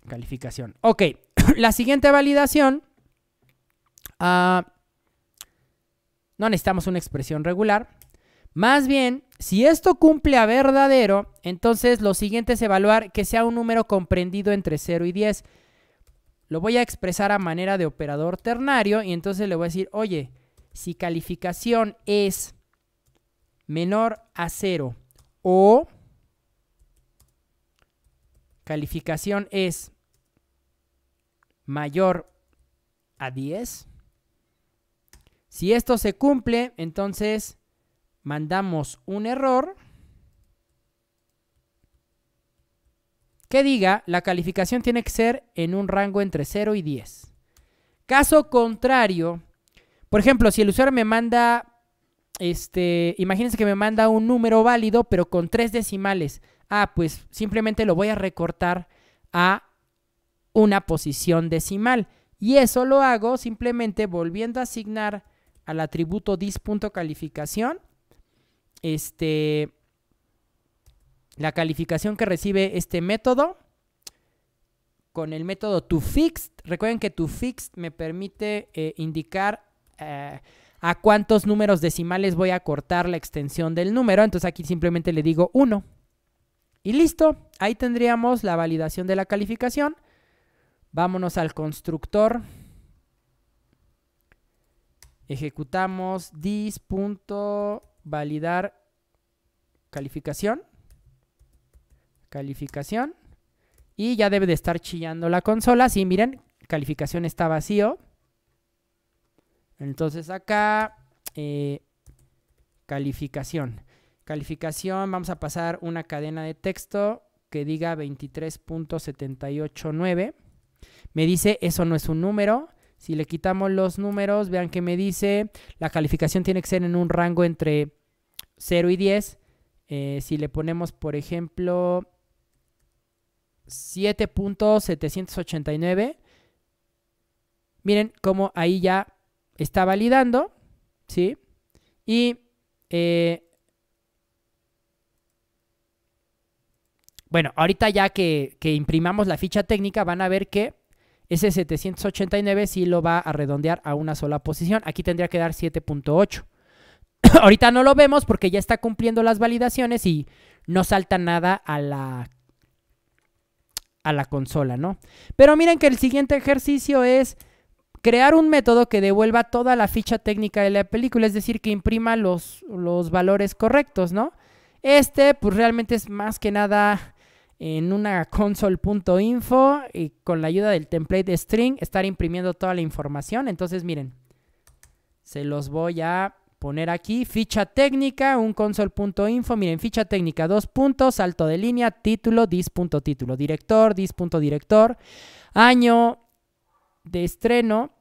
Calificación. Ok, la siguiente validación. Ah, no necesitamos una expresión regular. Más bien, si esto cumple a verdadero, entonces lo siguiente es evaluar que sea un número comprendido entre 0 y 10. Lo voy a expresar a manera de operador ternario y entonces le voy a decir, oye, si calificación es menor a 0 o calificación es mayor a 10. Si esto se cumple, entonces mandamos un error que diga la calificación tiene que ser en un rango entre 0 y 10. Caso contrario, por ejemplo, si el usuario me manda, este, imagínense que me manda un número válido pero con tres decimales. Ah, pues simplemente lo voy a recortar a una posición decimal. Y eso lo hago simplemente volviendo a asignar al atributo dis.calificación. Este, la calificación que recibe este método con el método toFixed. Recuerden que toFixed me permite eh, indicar eh, a cuántos números decimales voy a cortar la extensión del número. Entonces aquí simplemente le digo 1. Y listo, ahí tendríamos la validación de la calificación. Vámonos al constructor. Ejecutamos dis.validar calificación. Calificación. Y ya debe de estar chillando la consola. Sí, miren, calificación está vacío. Entonces acá, eh, calificación. Calificación, vamos a pasar una cadena de texto que diga 23.789 me dice eso no es un número. Si le quitamos los números, vean que me dice la calificación tiene que ser en un rango entre 0 y 10. Eh, si le ponemos, por ejemplo, 7.789, miren cómo ahí ya está validando, ¿sí? Y eh, bueno, ahorita ya que imprimamos la ficha técnica, van a ver que ese 789 sí lo va a redondear a una sola posición. Aquí tendría que dar 7.8. Ahorita no lo vemos porque ya está cumpliendo las validaciones y no salta nada a la, a la consola, ¿no? Pero miren que el siguiente ejercicio es crear un método que devuelva toda la ficha técnica de la película, es decir, que imprima los, los valores correctos, ¿no? Este, pues realmente es más que nada en una console.info y con la ayuda del template string estar imprimiendo toda la información. Entonces, miren, se los voy a poner aquí ficha técnica, un console.info, miren, ficha técnica, dos puntos, salto de línea, título, dis.título, director, dis.director, año de estreno,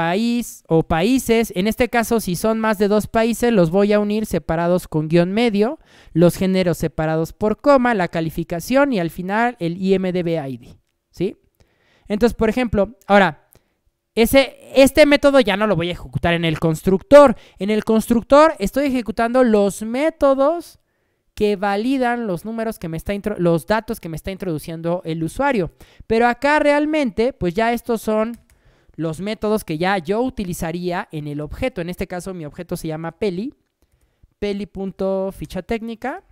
país o países, en este caso si son más de dos países, los voy a unir separados con guión medio, los géneros separados por coma, la calificación y al final el IMDB ID, ¿sí? Entonces, por ejemplo, ahora, ese, este método ya no lo voy a ejecutar en el constructor. En el constructor estoy ejecutando los métodos que validan los números que me está los datos que me está introduciendo el usuario. Pero acá realmente, pues ya estos son los métodos que ya yo utilizaría en el objeto. En este caso mi objeto se llama peli, peli.ficha técnica.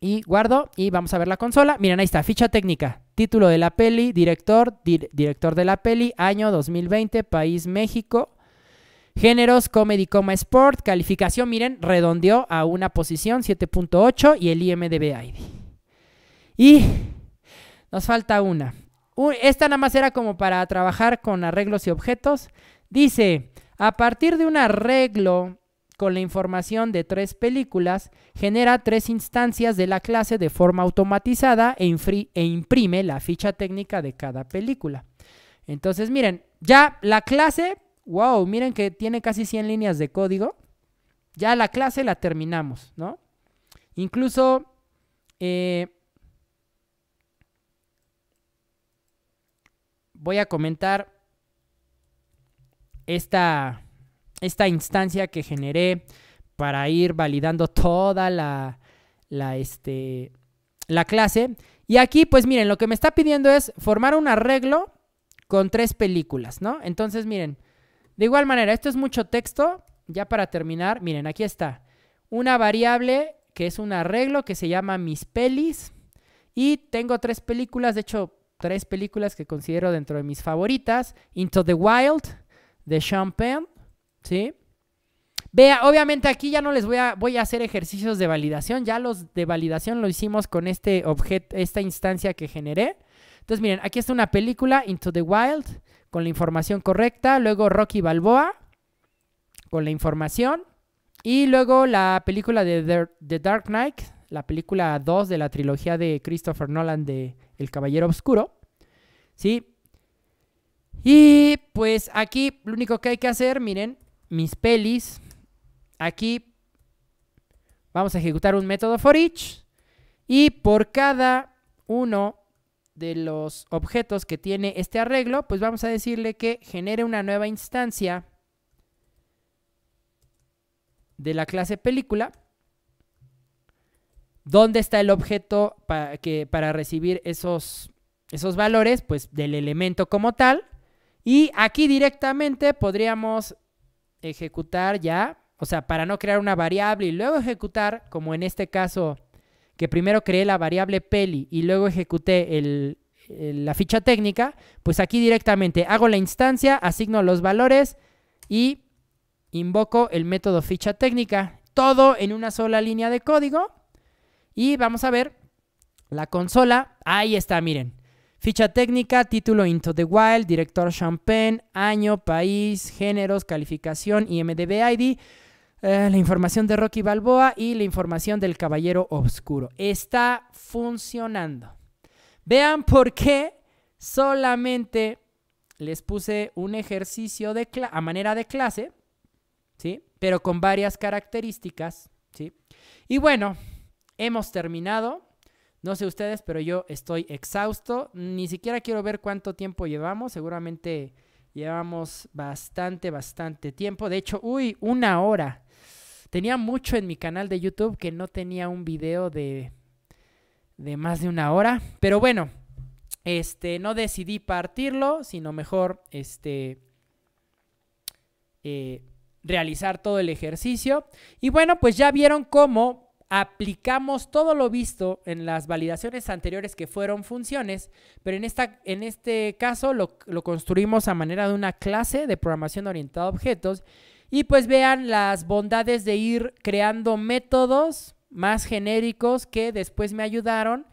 Y guardo y vamos a ver la consola. Miren, ahí está, ficha técnica, título de la peli, director, director de la peli, año 2020, país México. Géneros, comedy, sport, calificación, miren, redondeó a una posición 7.8 y el IMDB ID. Y nos falta una esta nada más era como para trabajar con arreglos y objetos. Dice, a partir de un arreglo con la información de tres películas, genera tres instancias de la clase de forma automatizada e, e imprime la ficha técnica de cada película. Entonces, miren, ya la clase, wow, miren que tiene casi 100 líneas de código. Ya la clase la terminamos, ¿no? Incluso eh, voy a comentar esta, esta instancia que generé para ir validando toda la, este, la clase. Y aquí, pues miren, lo que me está pidiendo es formar un arreglo con tres películas, ¿no? Entonces, miren, de igual manera, esto es mucho texto. Ya para terminar, miren, aquí está. Una variable que es un arreglo que se llama mis pelis. Y tengo tres películas, de hecho, tres películas que considero dentro de mis favoritas. Into the Wild, de Sean ¿sí? Vea, obviamente aquí ya no les voy a, voy a hacer ejercicios de validación, ya los de validación lo hicimos con este objeto, esta instancia que generé. Entonces miren, aquí está una película, Into the Wild, con la información correcta, luego Rocky Balboa, con la información, y luego la película de The Dark Knight, la película 2 de la trilogía de Christopher Nolan de El Caballero Oscuro. ¿Sí? Y pues aquí lo único que hay que hacer, miren, mis pelis. Aquí vamos a ejecutar un método for each. Y por cada uno de los objetos que tiene este arreglo, pues vamos a decirle que genere una nueva instancia de la clase película. ¿Dónde está el objeto para, que, para recibir esos, esos valores? Pues del elemento como tal. Y aquí directamente podríamos ejecutar ya, o sea, para no crear una variable y luego ejecutar, como en este caso, que primero creé la variable peli y luego ejecuté la ficha técnica, pues aquí directamente hago la instancia, asigno los valores y invoco el método ficha técnica. Todo en una sola línea de código. Y vamos a ver la consola. Ahí está, miren. Ficha técnica, título Into the Wild, director Champagne, año, país, géneros, calificación, IMDB ID, eh, la información de Rocky Balboa y la información del Caballero Oscuro. Está funcionando. Vean por qué solamente les puse un ejercicio a manera de clase, ¿sí? Pero con varias características, ¿sí? Y bueno, hemos terminado. No sé ustedes, pero yo estoy exhausto. Ni siquiera quiero ver cuánto tiempo llevamos. Seguramente llevamos bastante, bastante tiempo. De hecho, uy, una hora. Tenía mucho en mi canal de YouTube que no tenía un video de, de más de una hora. Pero bueno, este, no decidí partirlo, sino mejor, este, eh, realizar todo el ejercicio. Y bueno, pues ya vieron cómo aplicamos todo lo visto en las validaciones anteriores que fueron funciones, pero en, esta, en este caso lo, construimos a manera de una clase de programación orientada a objetos. Y pues vean las bondades de ir creando métodos más genéricos que después me ayudaron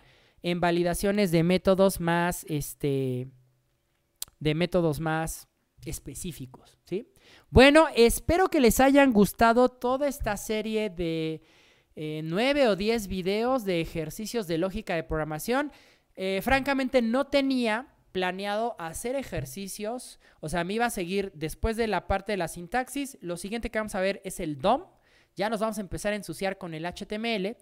en validaciones de métodos más, este, de métodos más específicos, ¿sí? Bueno, espero que les hayan gustado toda esta serie de eh, nueve 9 o 10 videos de ejercicios de lógica de programación. Eh, francamente no tenía planeado hacer ejercicios, o sea, me iba a seguir después de la parte de la sintaxis, lo siguiente que vamos a ver es el DOM, ya nos vamos a empezar a ensuciar con el HTML.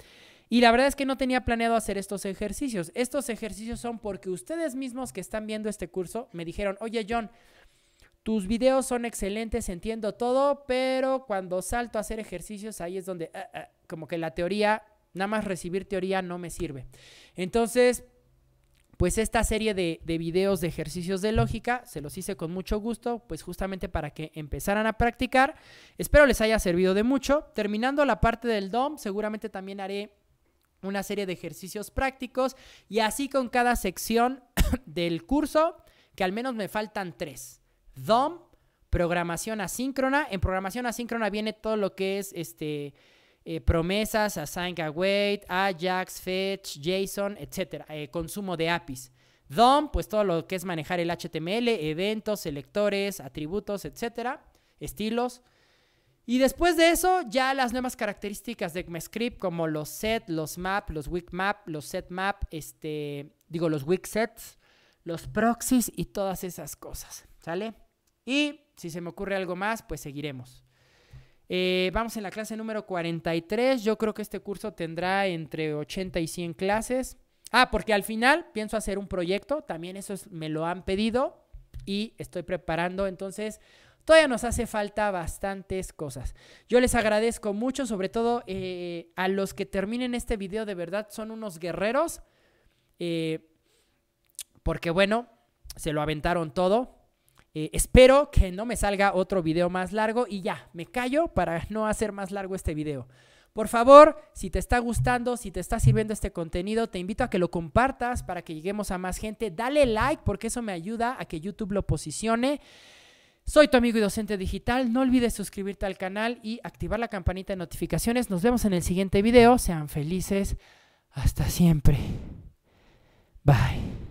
Y la verdad es que no tenía planeado hacer estos ejercicios. Estos ejercicios son porque ustedes mismos que están viendo este curso me dijeron, oye John, tus videos son excelentes, entiendo todo, pero cuando salto a hacer ejercicios, ahí es donde, eh, eh, como que la teoría, nada más recibir teoría no me sirve. Entonces, pues esta serie de, videos de ejercicios de lógica se los hice con mucho gusto, pues justamente para que empezaran a practicar. Espero les haya servido de mucho. Terminando la parte del DOM, seguramente también haré una serie de ejercicios prácticos y así con cada sección del curso, que al menos me faltan tres. DOM, programación asíncrona. En programación asíncrona viene todo lo que es este, eh, promesas, assign await, Ajax, fetch, JSON, etcétera, eh, consumo de APIs. DOM, pues todo lo que es manejar el HTML, eventos, selectores, atributos, etcétera, estilos. Y después de eso, ya las nuevas características de ECMAScript, como los set, los map, los weak map, los set map, este, digo, los weak sets, los proxies y todas esas cosas, ¿sale? Y si se me ocurre algo más, pues seguiremos. Eh, vamos en la clase número 43. Yo creo que este curso tendrá entre 80 y 100 clases. Ah, porque al final pienso hacer un proyecto. También eso me lo han pedido y estoy preparando. Entonces, todavía nos hace falta bastantes cosas. Yo les agradezco mucho, sobre todo eh, a los que terminen este video. De verdad, son unos guerreros. Eh, porque bueno, se lo aventaron todo. Eh, espero que no me salga otro video más largo y ya, me callo para no hacer más largo este video. Por favor, si te está gustando, si te está sirviendo este contenido, te invito a que lo compartas para que lleguemos a más gente. Dale like porque eso me ayuda a que YouTube lo posicione. Soy tu amigo y docente digital. No olvides suscribirte al canal y activar la campanita de notificaciones. Nos vemos en el siguiente video. Sean felices. Hasta siempre. Bye.